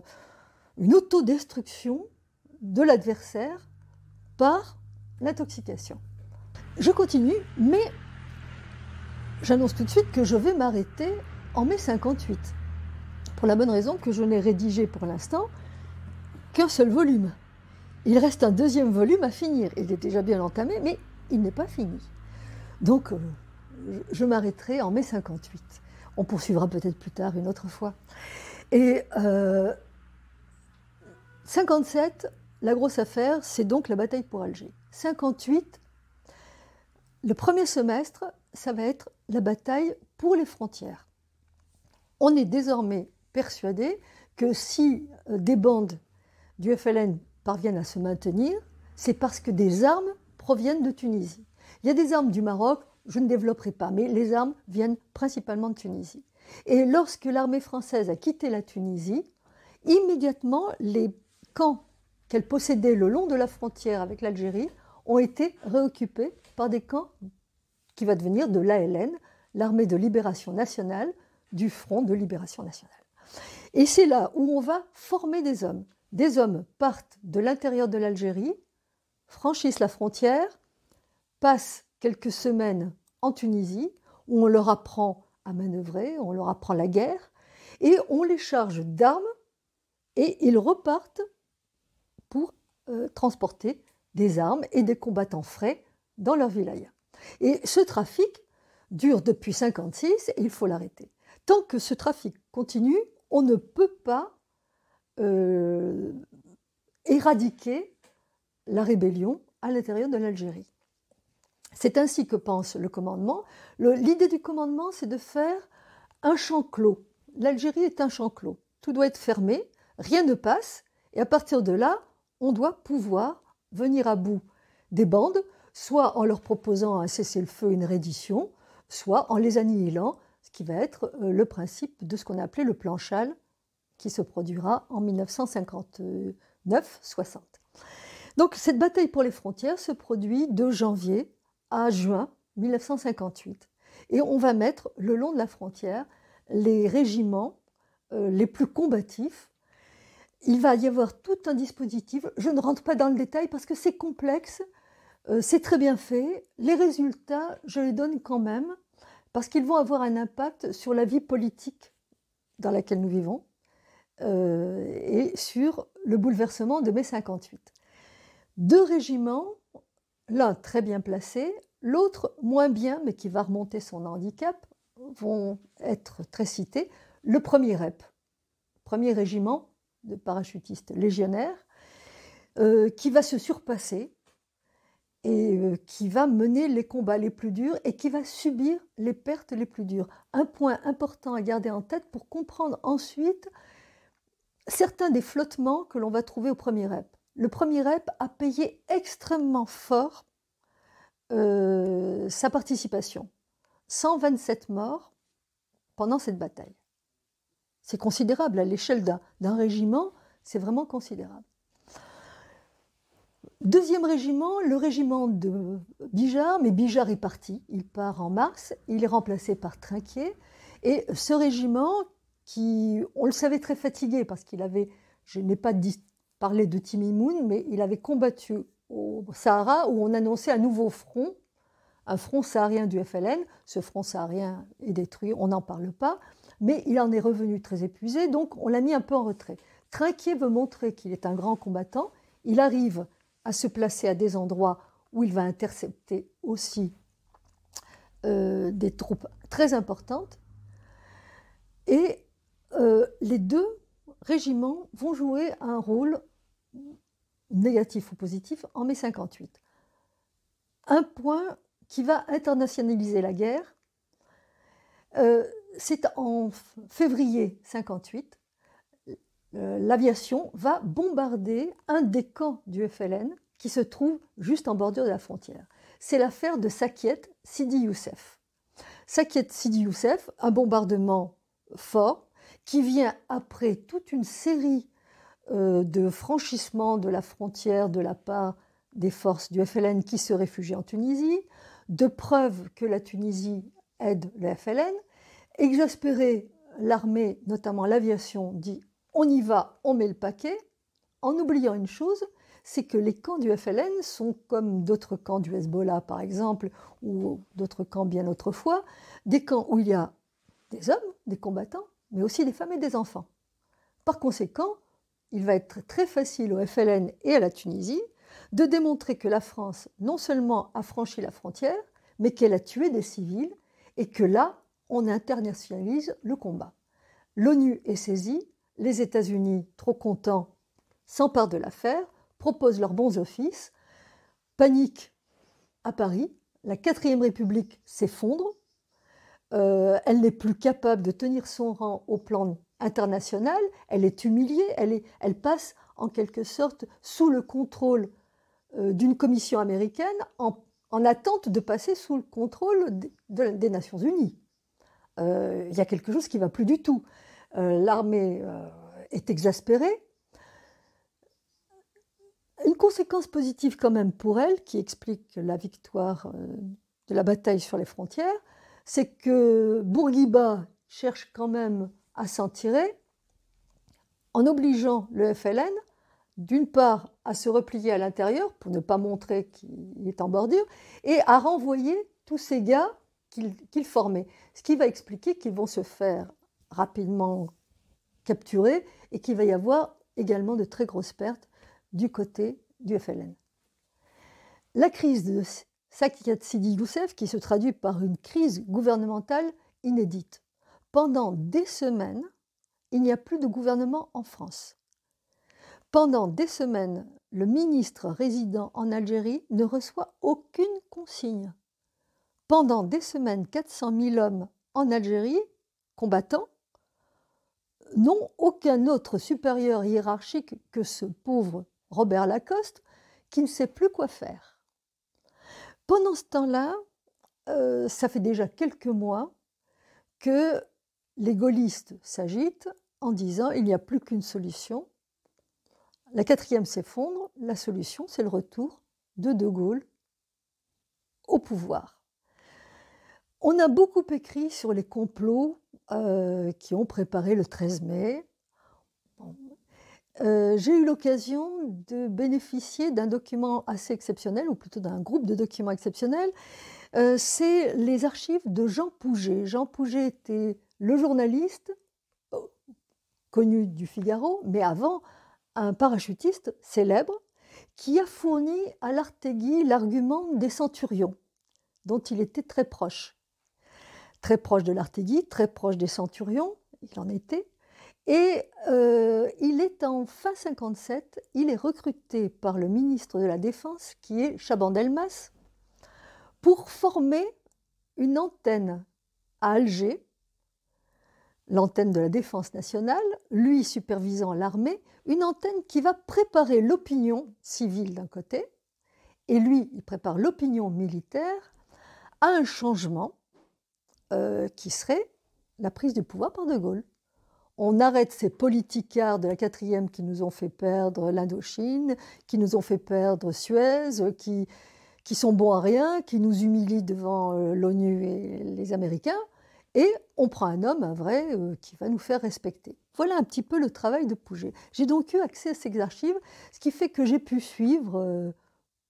une autodestruction de l'adversaire par l'intoxication. Je continue, mais j'annonce tout de suite que je vais m'arrêter en mai 58, pour la bonne raison que je n'ai rédigé pour l'instant qu'un seul volume. Il reste un deuxième volume à finir. Il est déjà bien entamé, mais il n'est pas fini. Donc, euh, je m'arrêterai en mai 58. On poursuivra peut-être plus tard, une autre fois. Et 57, euh, la grosse affaire, c'est donc la bataille pour Alger. 58, le premier semestre, ça va être la bataille pour les frontières. On est désormais persuadé que si euh, des bandes du FLN parviennent à se maintenir, c'est parce que des armes proviennent de Tunisie. Il y a des armes du Maroc, je ne développerai pas, mais les armes viennent principalement de Tunisie. Et lorsque l'armée française a quitté la Tunisie, immédiatement, les camps qu'elle possédait le long de la frontière avec l'Algérie ont été réoccupés par des camps qui va devenir de l'ALN, l'armée de libération nationale, du Front de libération nationale. Et c'est là où on va former des hommes des hommes partent de l'intérieur de l'Algérie, franchissent la frontière, passent quelques semaines en Tunisie, où on leur apprend à manœuvrer, on leur apprend la guerre, et on les charge d'armes, et ils repartent pour euh, transporter des armes et des combattants frais dans leur wilaya. Et ce trafic dure depuis 1956 et il faut l'arrêter. Tant que ce trafic continue, on ne peut pas euh, éradiquer la rébellion à l'intérieur de l'Algérie. C'est ainsi que pense le commandement. L'idée du commandement, c'est de faire un champ clos. L'Algérie est un champ clos. Tout doit être fermé, rien ne passe, et à partir de là, on doit pouvoir venir à bout des bandes, soit en leur proposant un cessez-le-feu, une reddition, soit en les annihilant, ce qui va être euh, le principe de ce qu'on a appelé le plan qui se produira en 1959-60. Donc cette bataille pour les frontières se produit de janvier à juin 1958. Et on va mettre le long de la frontière les régiments euh, les plus combatifs. Il va y avoir tout un dispositif. Je ne rentre pas dans le détail parce que c'est complexe, euh, c'est très bien fait. Les résultats, je les donne quand même parce qu'ils vont avoir un impact sur la vie politique dans laquelle nous vivons, euh, et sur le bouleversement de mai 58. Deux régiments, l'un très bien placé, l'autre moins bien, mais qui va remonter son handicap, vont être très cités. Le premier REP, premier régiment de parachutistes légionnaires, euh, qui va se surpasser et euh, qui va mener les combats les plus durs et qui va subir les pertes les plus dures. Un point important à garder en tête pour comprendre ensuite certains des flottements que l'on va trouver au premier rep. Le premier rep a payé extrêmement fort euh, sa participation. 127 morts pendant cette bataille. C'est considérable à l'échelle d'un régiment, c'est vraiment considérable. Deuxième régiment, le régiment de Bijar, mais Bijar est parti. Il part en mars, il est remplacé par Trinquier. Et ce régiment, qui, on le savait très fatigué parce qu'il avait, je n'ai pas parlé de Timmy Moon, mais il avait combattu au Sahara où on annonçait un nouveau front, un front saharien du FLN. Ce front saharien est détruit, on n'en parle pas, mais il en est revenu très épuisé, donc on l'a mis un peu en retrait. Trinquier veut montrer qu'il est un grand combattant. Il arrive à se placer à des endroits où il va intercepter aussi euh, des troupes très importantes. Et euh, les deux régiments vont jouer un rôle négatif ou positif en mai 58. Un point qui va internationaliser la guerre, euh, c'est en février 58, euh, l'aviation va bombarder un des camps du FLN qui se trouve juste en bordure de la frontière. C'est l'affaire de Sakiet Sidi Youssef. Sakiet Sidi Youssef, un bombardement fort, qui vient après toute une série euh, de franchissements de la frontière de la part des forces du FLN qui se réfugient en Tunisie, de preuves que la Tunisie aide le FLN, exaspérer l'armée, notamment l'aviation, dit on y va, on met le paquet, en oubliant une chose, c'est que les camps du FLN sont comme d'autres camps du Hezbollah par exemple, ou d'autres camps bien autrefois, des camps où il y a des hommes, des combattants, mais aussi des femmes et des enfants. Par conséquent, il va être très facile au FLN et à la Tunisie de démontrer que la France non seulement a franchi la frontière, mais qu'elle a tué des civils et que là, on internationalise le combat. L'ONU est saisie, les États-Unis, trop contents, s'emparent de l'affaire, proposent leurs bons offices, panique à Paris, la quatrième république s'effondre, euh, elle n'est plus capable de tenir son rang au plan international, elle est humiliée, elle, passe en quelque sorte sous le contrôle euh, d'une commission américaine en, attente de passer sous le contrôle des Nations Unies. Euh, il y a quelque chose qui ne va plus du tout. L'armée est exaspérée, une conséquence positive quand même pour elle, qui explique la victoire de la bataille sur les frontières, c'est que Bourguiba cherche quand même à s'en tirer en obligeant le FLN, d'une part, à se replier à l'intérieur pour ne pas montrer qu'il est en bordure, et à renvoyer tous ces gars qu'il formait. Ce qui va expliquer qu'ils vont se faire rapidement capturer et qu'il va y avoir également de très grosses pertes du côté du FLN. La crise de Sakyat Sidi Youssef qui se traduit par une crise gouvernementale inédite. Pendant des semaines, il n'y a plus de gouvernement en France. Pendant des semaines, le ministre résident en Algérie ne reçoit aucune consigne. Pendant des semaines, 400 000 hommes en Algérie, combattants, n'ont aucun autre supérieur hiérarchique que ce pauvre Robert Lacoste qui ne sait plus quoi faire. Pendant ce temps-là, euh, ça fait déjà quelques mois que les gaullistes s'agitent en disant il n'y a plus qu'une solution. La quatrième s'effondre, la solution c'est le retour de De Gaulle au pouvoir. On a beaucoup écrit sur les complots euh, qui ont préparé le 13 mai, euh, j'ai eu l'occasion de bénéficier d'un document assez exceptionnel, ou plutôt d'un groupe de documents exceptionnels. Euh, c'est les archives de Jean Pouget. Jean Pouget était le journaliste euh, connu du Figaro, mais avant un parachutiste célèbre qui a fourni à l'Artegui l'argument des centurions, dont il était très proche. Très proche de l'Artegui, très proche des centurions, il en était. Et euh, il est en fin 57, il est recruté par le ministre de la Défense, qui est Chaban-Delmas, pour former une antenne à Alger, l'antenne de la Défense nationale, lui supervisant l'armée, une antenne qui va préparer l'opinion civile d'un côté, et lui, il prépare l'opinion militaire à un changement euh, qui serait la prise du pouvoir par De Gaulle on arrête ces politicards de la quatrième qui nous ont fait perdre l'Indochine, qui nous ont fait perdre Suez, qui, sont bons à rien, qui nous humilient devant euh, l'ONU et les Américains, et on prend un homme, un vrai, euh, qui va nous faire respecter. Voilà un petit peu le travail de Pouget. J'ai donc eu accès à ces archives, ce qui fait que j'ai pu suivre euh,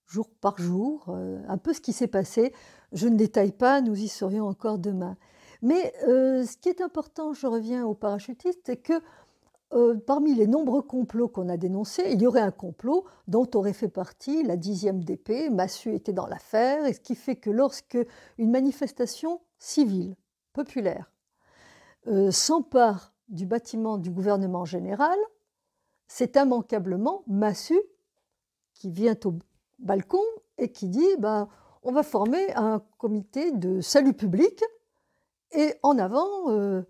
jour par jour un peu ce qui s'est passé. Je ne détaille pas, nous y serions encore demain. Mais euh, ce qui est important, je reviens aux parachutistes, c'est que euh, parmi les nombreux complots qu'on a dénoncés, il y aurait un complot dont aurait fait partie la dixième DP, Massu était dans l'affaire, et ce qui fait que lorsque une manifestation civile, populaire, euh, s'empare du bâtiment du gouvernement général, c'est immanquablement Massu qui vient au balcon et qui dit ben, on va former un comité de salut public et en avant, euh,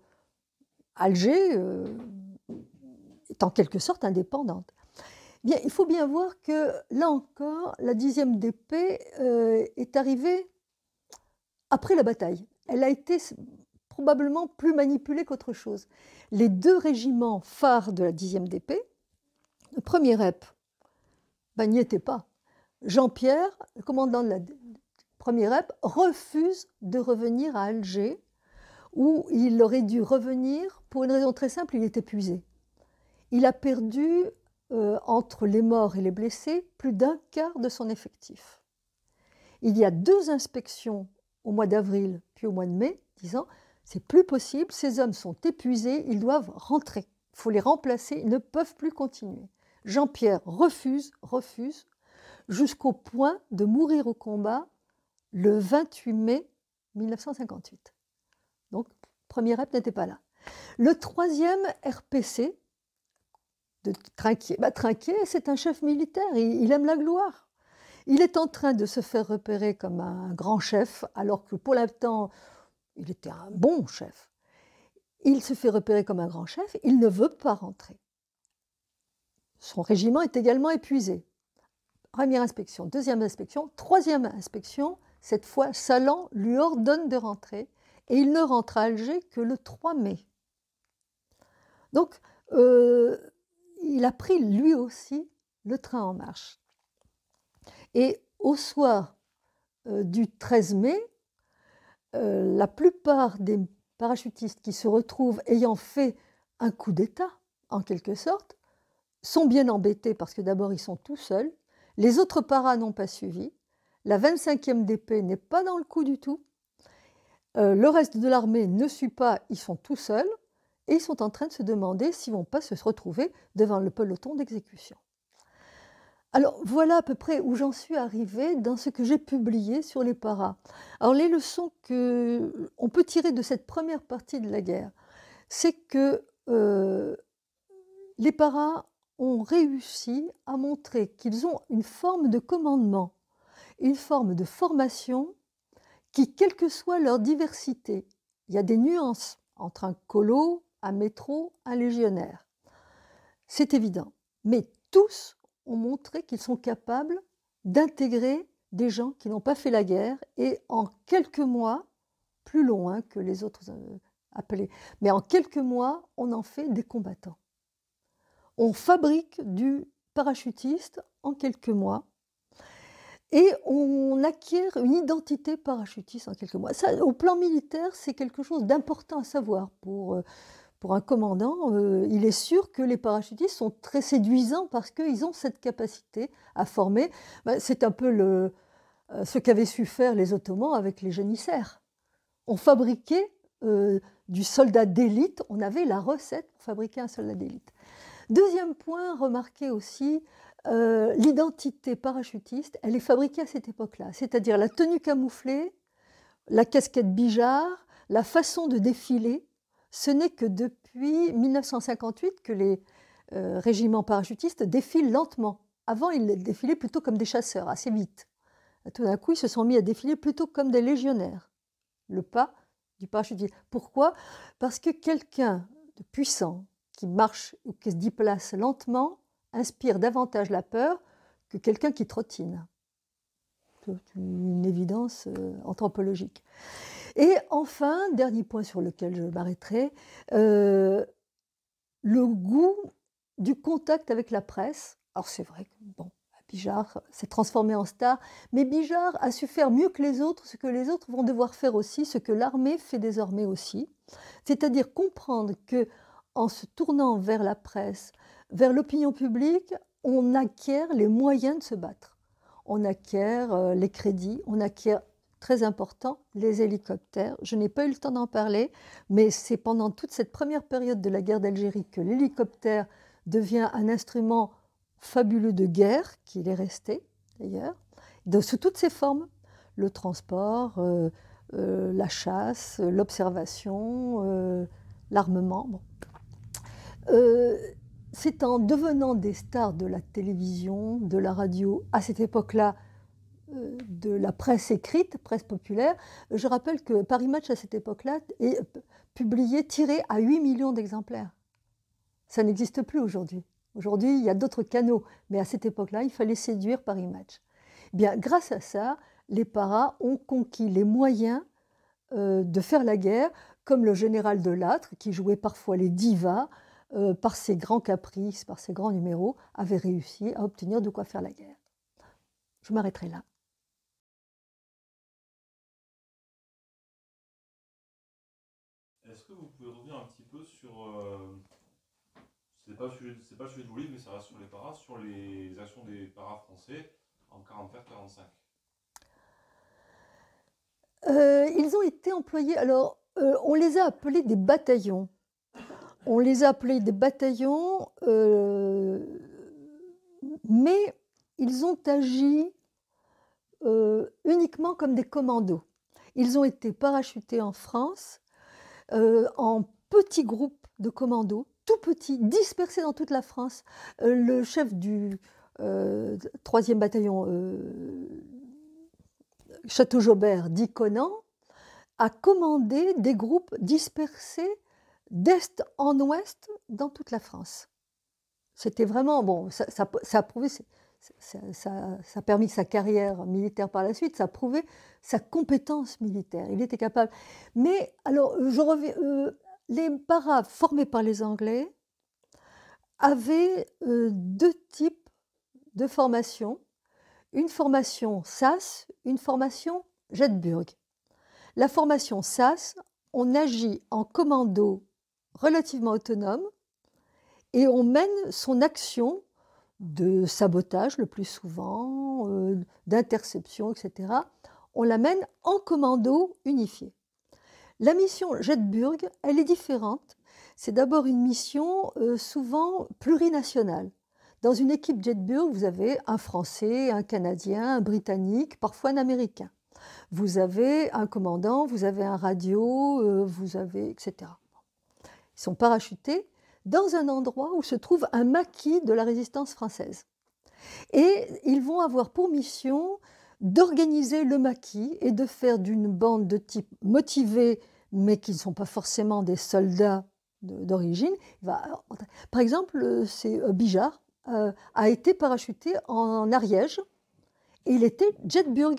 Alger euh, est en quelque sorte indépendante. Bien, il faut bien voir que là encore, la dixième d'épée euh, est arrivée après la bataille. Elle a été probablement plus manipulée qu'autre chose. Les deux régiments phares de la dixième d'épée, le premier REP, ben, n'y était pas. Jean-Pierre, le commandant de la première REP, refuse de revenir à Alger où il aurait dû revenir pour une raison très simple, il est épuisé. Il a perdu, euh, entre les morts et les blessés, plus d'un quart de son effectif. Il y a deux inspections au mois d'avril puis au mois de mai, disant c'est plus possible, ces hommes sont épuisés, ils doivent rentrer. Il faut les remplacer, ils ne peuvent plus continuer. Jean-Pierre refuse, refuse, jusqu'au point de mourir au combat le 28 mai 1958. Donc, premier rep n'était pas là. Le troisième RPC de Trinquier, bah, Trinquier c'est un chef militaire, il, il aime la gloire. Il est en train de se faire repérer comme un grand chef, alors que pour l'instant, il était un bon chef. Il se fait repérer comme un grand chef, il ne veut pas rentrer. Son régiment est également épuisé. Première inspection, deuxième inspection, troisième inspection, cette fois, Salan lui ordonne de rentrer et il ne rentre à Alger que le 3 mai. Donc, euh, il a pris lui aussi le train en marche. Et au soir euh, du 13 mai, euh, la plupart des parachutistes qui se retrouvent ayant fait un coup d'État, en quelque sorte, sont bien embêtés parce que d'abord ils sont tout seuls, les autres paras n'ont pas suivi, la 25e d'épée n'est pas dans le coup du tout, euh, le reste de l'armée ne suit pas, ils sont tout seuls et ils sont en train de se demander s'ils vont pas se retrouver devant le peloton d'exécution. Alors voilà à peu près où j'en suis arrivée dans ce que j'ai publié sur les paras. Alors les leçons qu'on peut tirer de cette première partie de la guerre, c'est que euh, les paras ont réussi à montrer qu'ils ont une forme de commandement, une forme de formation qui, quelle que soit leur diversité, il y a des nuances entre un colo, un métro, un légionnaire. C'est évident. Mais tous ont montré qu'ils sont capables d'intégrer des gens qui n'ont pas fait la guerre et en quelques mois, plus loin que les autres euh, appelés, mais en quelques mois, on en fait des combattants. On fabrique du parachutiste en quelques mois et on acquiert une identité parachutiste en quelques mois. Ça, au plan militaire, c'est quelque chose d'important à savoir pour euh, pour un commandant, euh, il est sûr que les parachutistes sont très séduisants parce qu'ils ont cette capacité à former. Ben, c'est un peu le, euh, ce qu'avaient su faire les Ottomans avec les janissaires. On fabriquait du soldat d'élite, on avait la recette pour fabriquer un soldat d'élite. Deuxième point remarqué aussi euh, l'identité parachutiste, elle est fabriquée à cette époque-là. C'est-à-dire la tenue camouflée, la casquette bijard, la façon de défiler. Ce n'est que depuis 1958 que les euh, régiments parachutistes défilent lentement. Avant, ils défilaient plutôt comme des chasseurs, assez vite. Tout d'un coup, ils se sont mis à défiler plutôt comme des légionnaires. Le pas du parachutiste. Pourquoi Parce que quelqu'un de puissant qui marche ou qui se déplace lentement inspire davantage la peur que quelqu'un qui trottine. C'est une évidence euh, anthropologique. Et enfin, dernier point sur lequel je m'arrêterai, euh, le goût du contact avec la presse. Alors c'est vrai que bon, Bijard s'est transformé en star, mais Bijard a su faire mieux que les autres ce que les autres vont devoir faire aussi, ce que l'armée fait désormais aussi, c'est-à-dire comprendre que en se tournant vers la presse, vers l'opinion publique, on acquiert les moyens de se battre. On acquiert euh, les crédits, on acquiert très important, les hélicoptères. Je n'ai pas eu le temps d'en parler, mais c'est pendant toute cette première période de la guerre d'Algérie que l'hélicoptère devient un instrument fabuleux de guerre, qu'il est resté d'ailleurs, sous toutes ses formes, le transport, euh, euh, la chasse, l'observation, l'armement c'est en devenant des stars de la télévision, de la radio, à cette époque-là, euh, de la presse écrite, presse populaire. Je rappelle que Paris Match, à cette époque-là, est publié, tiré à 8 millions d'exemplaires. Ça n'existe plus aujourd'hui. Aujourd'hui, il y a d'autres canaux, mais à cette époque-là, il fallait séduire Paris Match. Eh bien, grâce à ça, les paras ont conquis les moyens euh, de faire la guerre, comme le général de Lattre, qui jouait parfois les divas, euh, par ses grands caprices, par ses grands numéros, avait réussi à obtenir de quoi faire la guerre. Je m'arrêterai là. Est-ce que vous pouvez revenir un petit peu sur, euh, c'est pas le c'est pas sujet de vos livres, mais ça va sur les paras, sur les actions des paras français en 44-45. Euh, ils ont été employés. Alors, euh, on les a appelés des bataillons. On les appelait des bataillons, euh, mais ils ont agi euh, uniquement comme des commandos. Ils ont été parachutés en France euh, en petits groupes de commandos, tout petits, dispersés dans toute la France. le chef du 3e bataillon Château Jaubert dit Conan a commandé des groupes dispersés d'est en ouest dans toute la France. C'était vraiment, bon, ça, a prouvé, ça, a permis sa carrière militaire par la suite, ça a prouvé sa compétence militaire. Il était capable. Mais alors, je reviens, euh, les paras formés par les Anglais avaient euh, deux types de formations. Une formation SAS, une formation Jetburg. La formation SAS, on agit en commando relativement autonome et on mène son action de sabotage le plus souvent, euh, d'interception, etc. On la mène en commando unifié. La mission Jetburg, elle est différente. C'est d'abord une mission euh, souvent plurinationale. Dans une équipe Jetburg, vous avez un Français, un Canadien, un Britannique, parfois un Américain. Vous avez un commandant, vous avez un radio, euh, vous avez, etc ils sont parachutés dans un endroit où se trouve un maquis de la résistance française. Et ils vont avoir pour mission d'organiser le maquis et de faire d'une bande de type motivés, mais qui ne sont pas forcément des soldats d'origine. Par exemple, c'est euh, Bijard euh, a été parachuté en Ariège et il était Jetburg.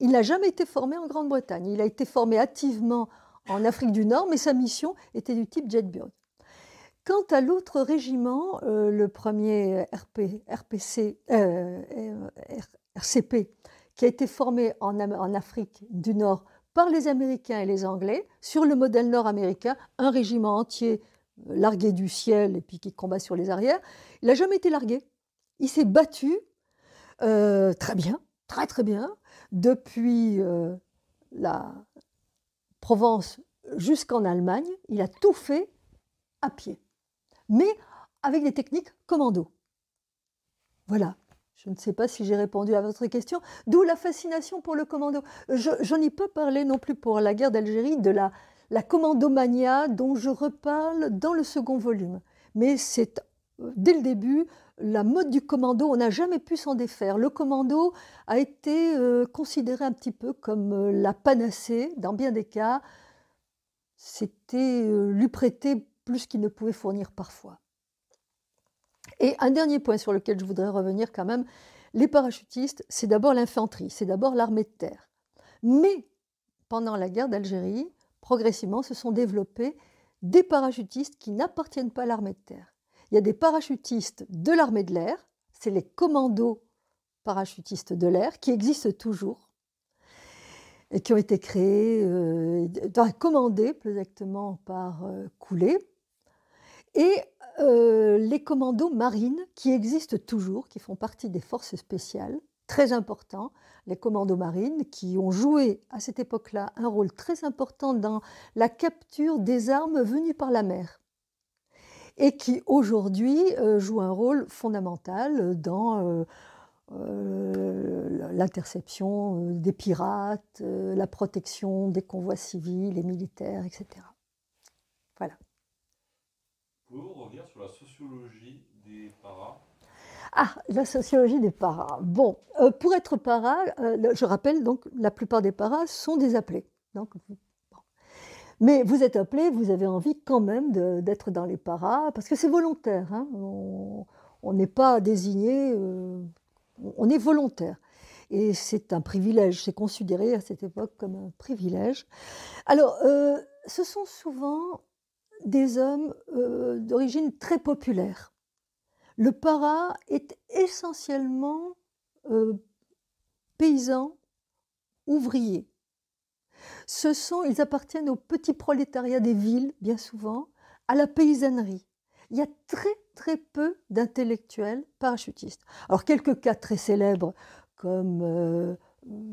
Il n'a jamais été formé en Grande-Bretagne. Il a été formé activement en Afrique du Nord, mais sa mission était du type Jetbird. Quant à l'autre régiment, euh, le premier RP, RPC, euh, RCP, qui a été formé en, en Afrique du Nord par les Américains et les Anglais, sur le modèle nord-américain, un régiment entier euh, largué du ciel et puis qui combat sur les arrières, il n'a jamais été largué. Il s'est battu très bien, très très bien, depuis la, Provence jusqu'en Allemagne, il a tout fait à pied, mais avec des techniques commando. Voilà, je ne sais pas si j'ai répondu à votre question, d'où la fascination pour le commando. Je, ai n'y parlé non plus pour la guerre d'Algérie de la, la commandomania dont je reparle dans le second volume, mais c'est euh, dès le début la mode du commando, on n'a jamais pu s'en défaire. Le commando a été euh, considéré un petit peu comme euh, la panacée dans bien des cas. C'était euh, lui prêter plus qu'il ne pouvait fournir parfois. Et un dernier point sur lequel je voudrais revenir quand même, les parachutistes, c'est d'abord l'infanterie, c'est d'abord l'armée de terre. Mais pendant la guerre d'Algérie, progressivement se sont développés des parachutistes qui n'appartiennent pas à l'armée de terre il y a des parachutistes de l'armée de l'air, c'est les commandos parachutistes de l'air qui existent toujours et qui ont été créés, euh, commandés plus exactement par euh, Coulet, et euh, les commandos marines qui existent toujours, qui font partie des forces spéciales, très importants, les commandos marines qui ont joué à cette époque-là un rôle très important dans la capture des armes venues par la mer et qui aujourd'hui euh, joue un rôle fondamental dans euh, euh, l'interception des pirates, la protection des convois civils et militaires, etc. Voilà. Pour revenir sur la sociologie des paras ah, la sociologie des paras. Bon, pour être para, je rappelle donc la plupart des paras sont des appelés. Donc mais vous êtes appelé, vous avez envie quand même d'être dans les paras, parce que c'est volontaire. Hein. on n'est pas désigné, euh, on est volontaire. Et c'est un privilège, c'est considéré à cette époque comme un privilège. Alors, euh, ce sont souvent des hommes euh, d'origine très populaire. Le para est essentiellement paysan, ouvrier. Ce sont, ils appartiennent au petit prolétariat des villes, bien souvent, à la paysannerie. Il y a très très peu d'intellectuels parachutistes. Alors quelques cas très célèbres comme euh,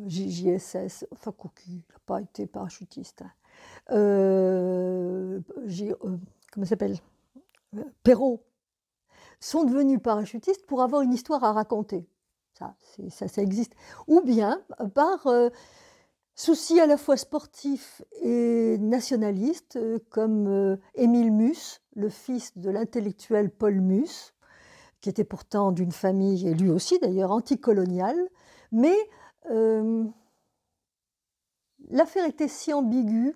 JJSS, enfin n'a pas été parachutiste. Hein. Euh, euh, comment s'appelle Perrault sont devenus parachutistes pour avoir une histoire à raconter. Ça, ça, ça existe. Ou bien euh, par Soucis à la fois sportifs et nationalistes, euh, comme euh, Émile Mus, le fils de l'intellectuel Paul Mus, qui était pourtant d'une famille, et lui aussi d'ailleurs, anticoloniale. Mais euh, l'affaire était si ambiguë,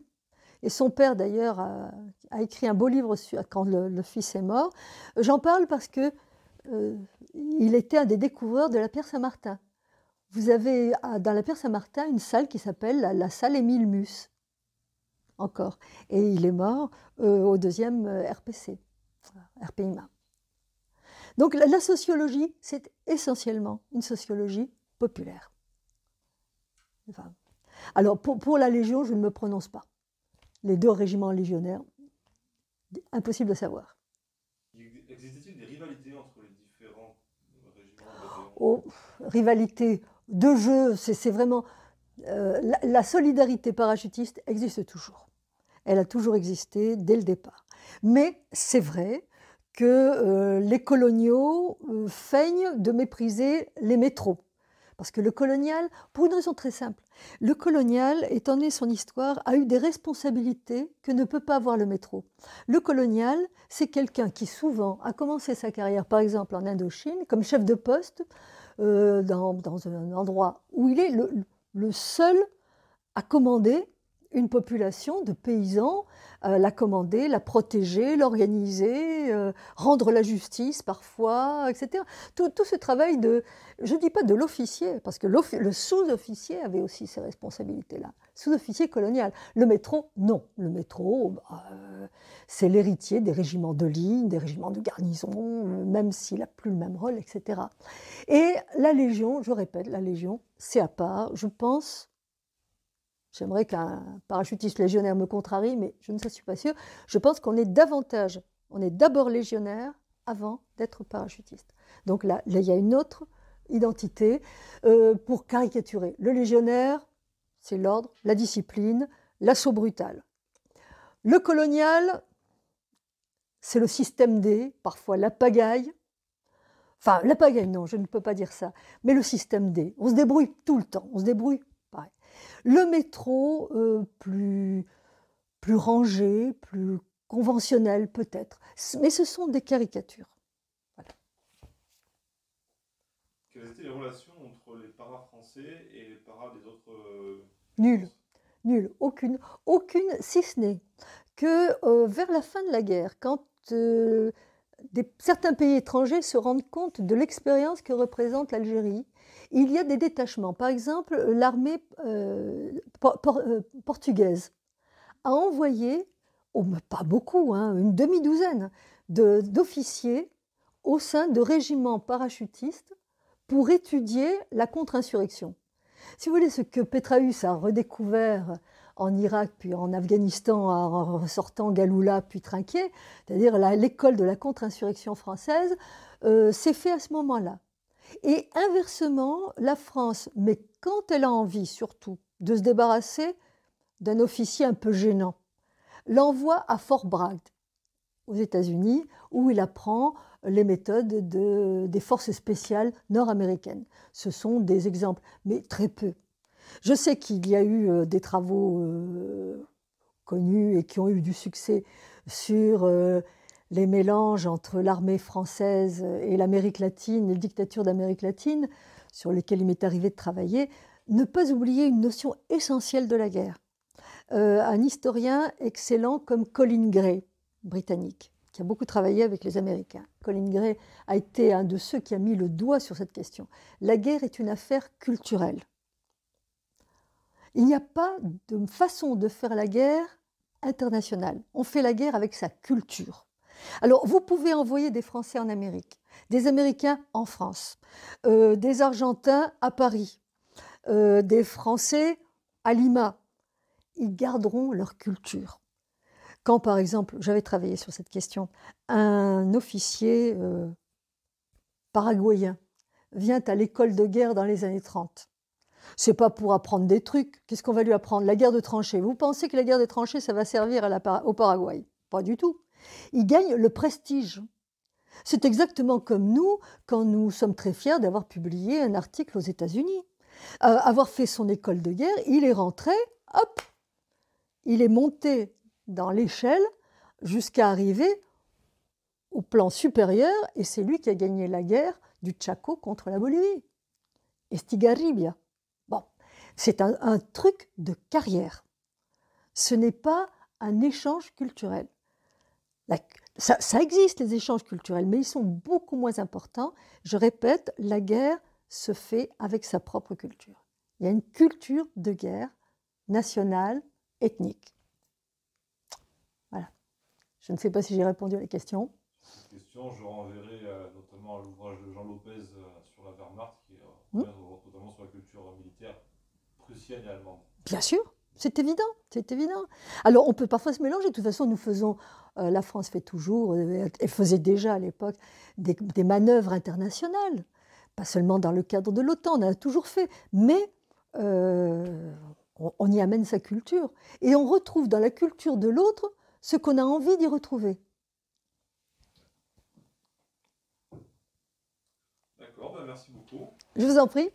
et son père d'ailleurs a, écrit un beau livre quand le, fils est mort. J'en parle parce que il était un des découvreurs de la pierre Saint-Martin. Vous avez ah, dans la Pierre Saint-Martin une salle qui s'appelle la, salle Émile Mus, encore. Et il est mort euh, au deuxième euh, RPC, RPIMA. Donc la, sociologie, c'est essentiellement une sociologie populaire. alors pour, pour la Légion, je ne me prononce pas. Les deux régiments légionnaires, impossible de savoir. Existait-il des rivalités entre les différents régiments oh, Rivalité, de jeu. C'est vraiment. Euh, la, solidarité parachutiste existe toujours. Elle a toujours existé dès le départ. Mais c'est vrai que euh, les coloniaux euh, feignent de mépriser les métros. Parce que le colonial, pour une raison très simple, le colonial, étant donné son histoire, a eu des responsabilités que ne peut pas avoir le métro. Le colonial, c'est quelqu'un qui souvent a commencé sa carrière, par exemple en Indochine, comme chef de poste, euh, dans, un endroit où il est le seul à commander une population de paysans, euh, la commander, la protéger, l'organiser, euh, rendre la justice parfois, etc. Tout, ce travail de, je ne dis pas de l'officier, parce que le sous-officier avait aussi ses responsabilités-là. Sous-officier colonial. Le métro, non. Le métro, bah, euh, c'est l'héritier des régiments de ligne, des régiments de garnison, même s'il n'a plus le même rôle, etc. Et la Légion, je répète, la Légion, c'est à part. Je pense J'aimerais qu'un parachutiste légionnaire me contrarie, mais je ne suis pas sûre. Je pense qu'on est davantage, on est d'abord légionnaire avant d'être parachutiste. Donc là, il y a une autre identité euh, pour caricaturer. Le légionnaire, c'est l'ordre, la discipline, l'assaut brutal. Le colonial, c'est le système D, parfois la pagaille. Enfin, la pagaille, non, je ne peux pas dire ça, mais le système D. On se débrouille tout le temps, on se débrouille le métro, euh, plus, plus rangé, plus conventionnel peut-être, mais ce sont des caricatures. Voilà. Quelles étaient les relations entre les paras français et les paras des autres euh, Nul, nul, aucune, aucune, si ce n'est que euh, vers la fin de la guerre, quand certains pays étrangers se rendent compte de l'expérience que représente l'Algérie. Il y a des détachements. Par exemple, l'armée euh, euh, portugaise a envoyé, oh, pas beaucoup, hein, une demi-douzaine d'officiers au sein de régiments parachutistes pour étudier la contre-insurrection. Si vous voulez, ce que Petraeus a redécouvert en Irak, puis en Afghanistan, en ressortant Galoula, puis Trinquet, c'est-à-dire l'école de la contre-insurrection française, euh, s'est fait à ce moment-là. Et inversement, la France, mais quand elle a envie surtout de se débarrasser d'un officier un peu gênant, l'envoie à Fort Bragg, aux États-Unis, où il apprend les méthodes des forces spéciales nord-américaines. Ce sont des exemples, mais très peu. Je sais qu'il y a eu euh, des travaux euh, connus et qui ont eu du succès sur euh, les mélanges entre l'armée française et l'Amérique latine, les dictatures d'Amérique latine, sur lesquelles il m'est arrivé de travailler, ne pas oublier une notion essentielle de la guerre. un historien excellent comme Colin Gray, britannique, qui a beaucoup travaillé avec les Américains. Colin Gray a été un de ceux qui a mis le doigt sur cette question. La guerre est une affaire culturelle. Il n'y a pas de façon de faire la guerre internationale. On fait la guerre avec sa culture. Alors, vous pouvez envoyer des Français en Amérique, des Américains en France, euh, des Argentins à Paris, euh, des Français à Lima. Ils garderont leur culture. Quand, par exemple, j'avais travaillé sur cette question, un officier euh, paraguayen vient à l'école de guerre dans les années 30. C'est pas pour apprendre des trucs. Qu'est-ce qu'on va lui apprendre La guerre de tranchées. Vous pensez que la guerre des tranchées, ça va servir au Paraguay Pas du tout. Il gagne le prestige. C'est exactement comme nous quand nous sommes très fiers d'avoir publié un article aux États-Unis. Euh, avoir fait son école de guerre, il est rentré, hop, il est monté dans l'échelle jusqu'à arriver au plan supérieur et c'est lui qui a gagné la guerre du Chaco contre la Bolivie. Estigarribia. C'est un, truc de carrière. Ce n'est pas un échange culturel. ça, existe, les échanges culturels, mais ils sont beaucoup moins importants. Je répète, la guerre se fait avec sa propre culture. Il y a une culture de guerre nationale, ethnique. Voilà. Je ne sais pas si j'ai répondu à la question. je renverrai euh, notamment à l'ouvrage de Jean Lopez euh, sur la Wehrmacht, qui est un notamment sur la culture militaire Bien sûr, c'est évident, c'est évident. Alors on peut parfois se mélanger, de toute façon nous faisons, euh, la France fait toujours, et euh, faisait déjà à l'époque, des, manœuvres internationales, pas seulement dans le cadre de l'OTAN, on a toujours fait, mais euh, on, y amène sa culture. Et on retrouve dans la culture de l'autre ce qu'on a envie d'y retrouver. D'accord, ben, merci beaucoup. Je vous en prie.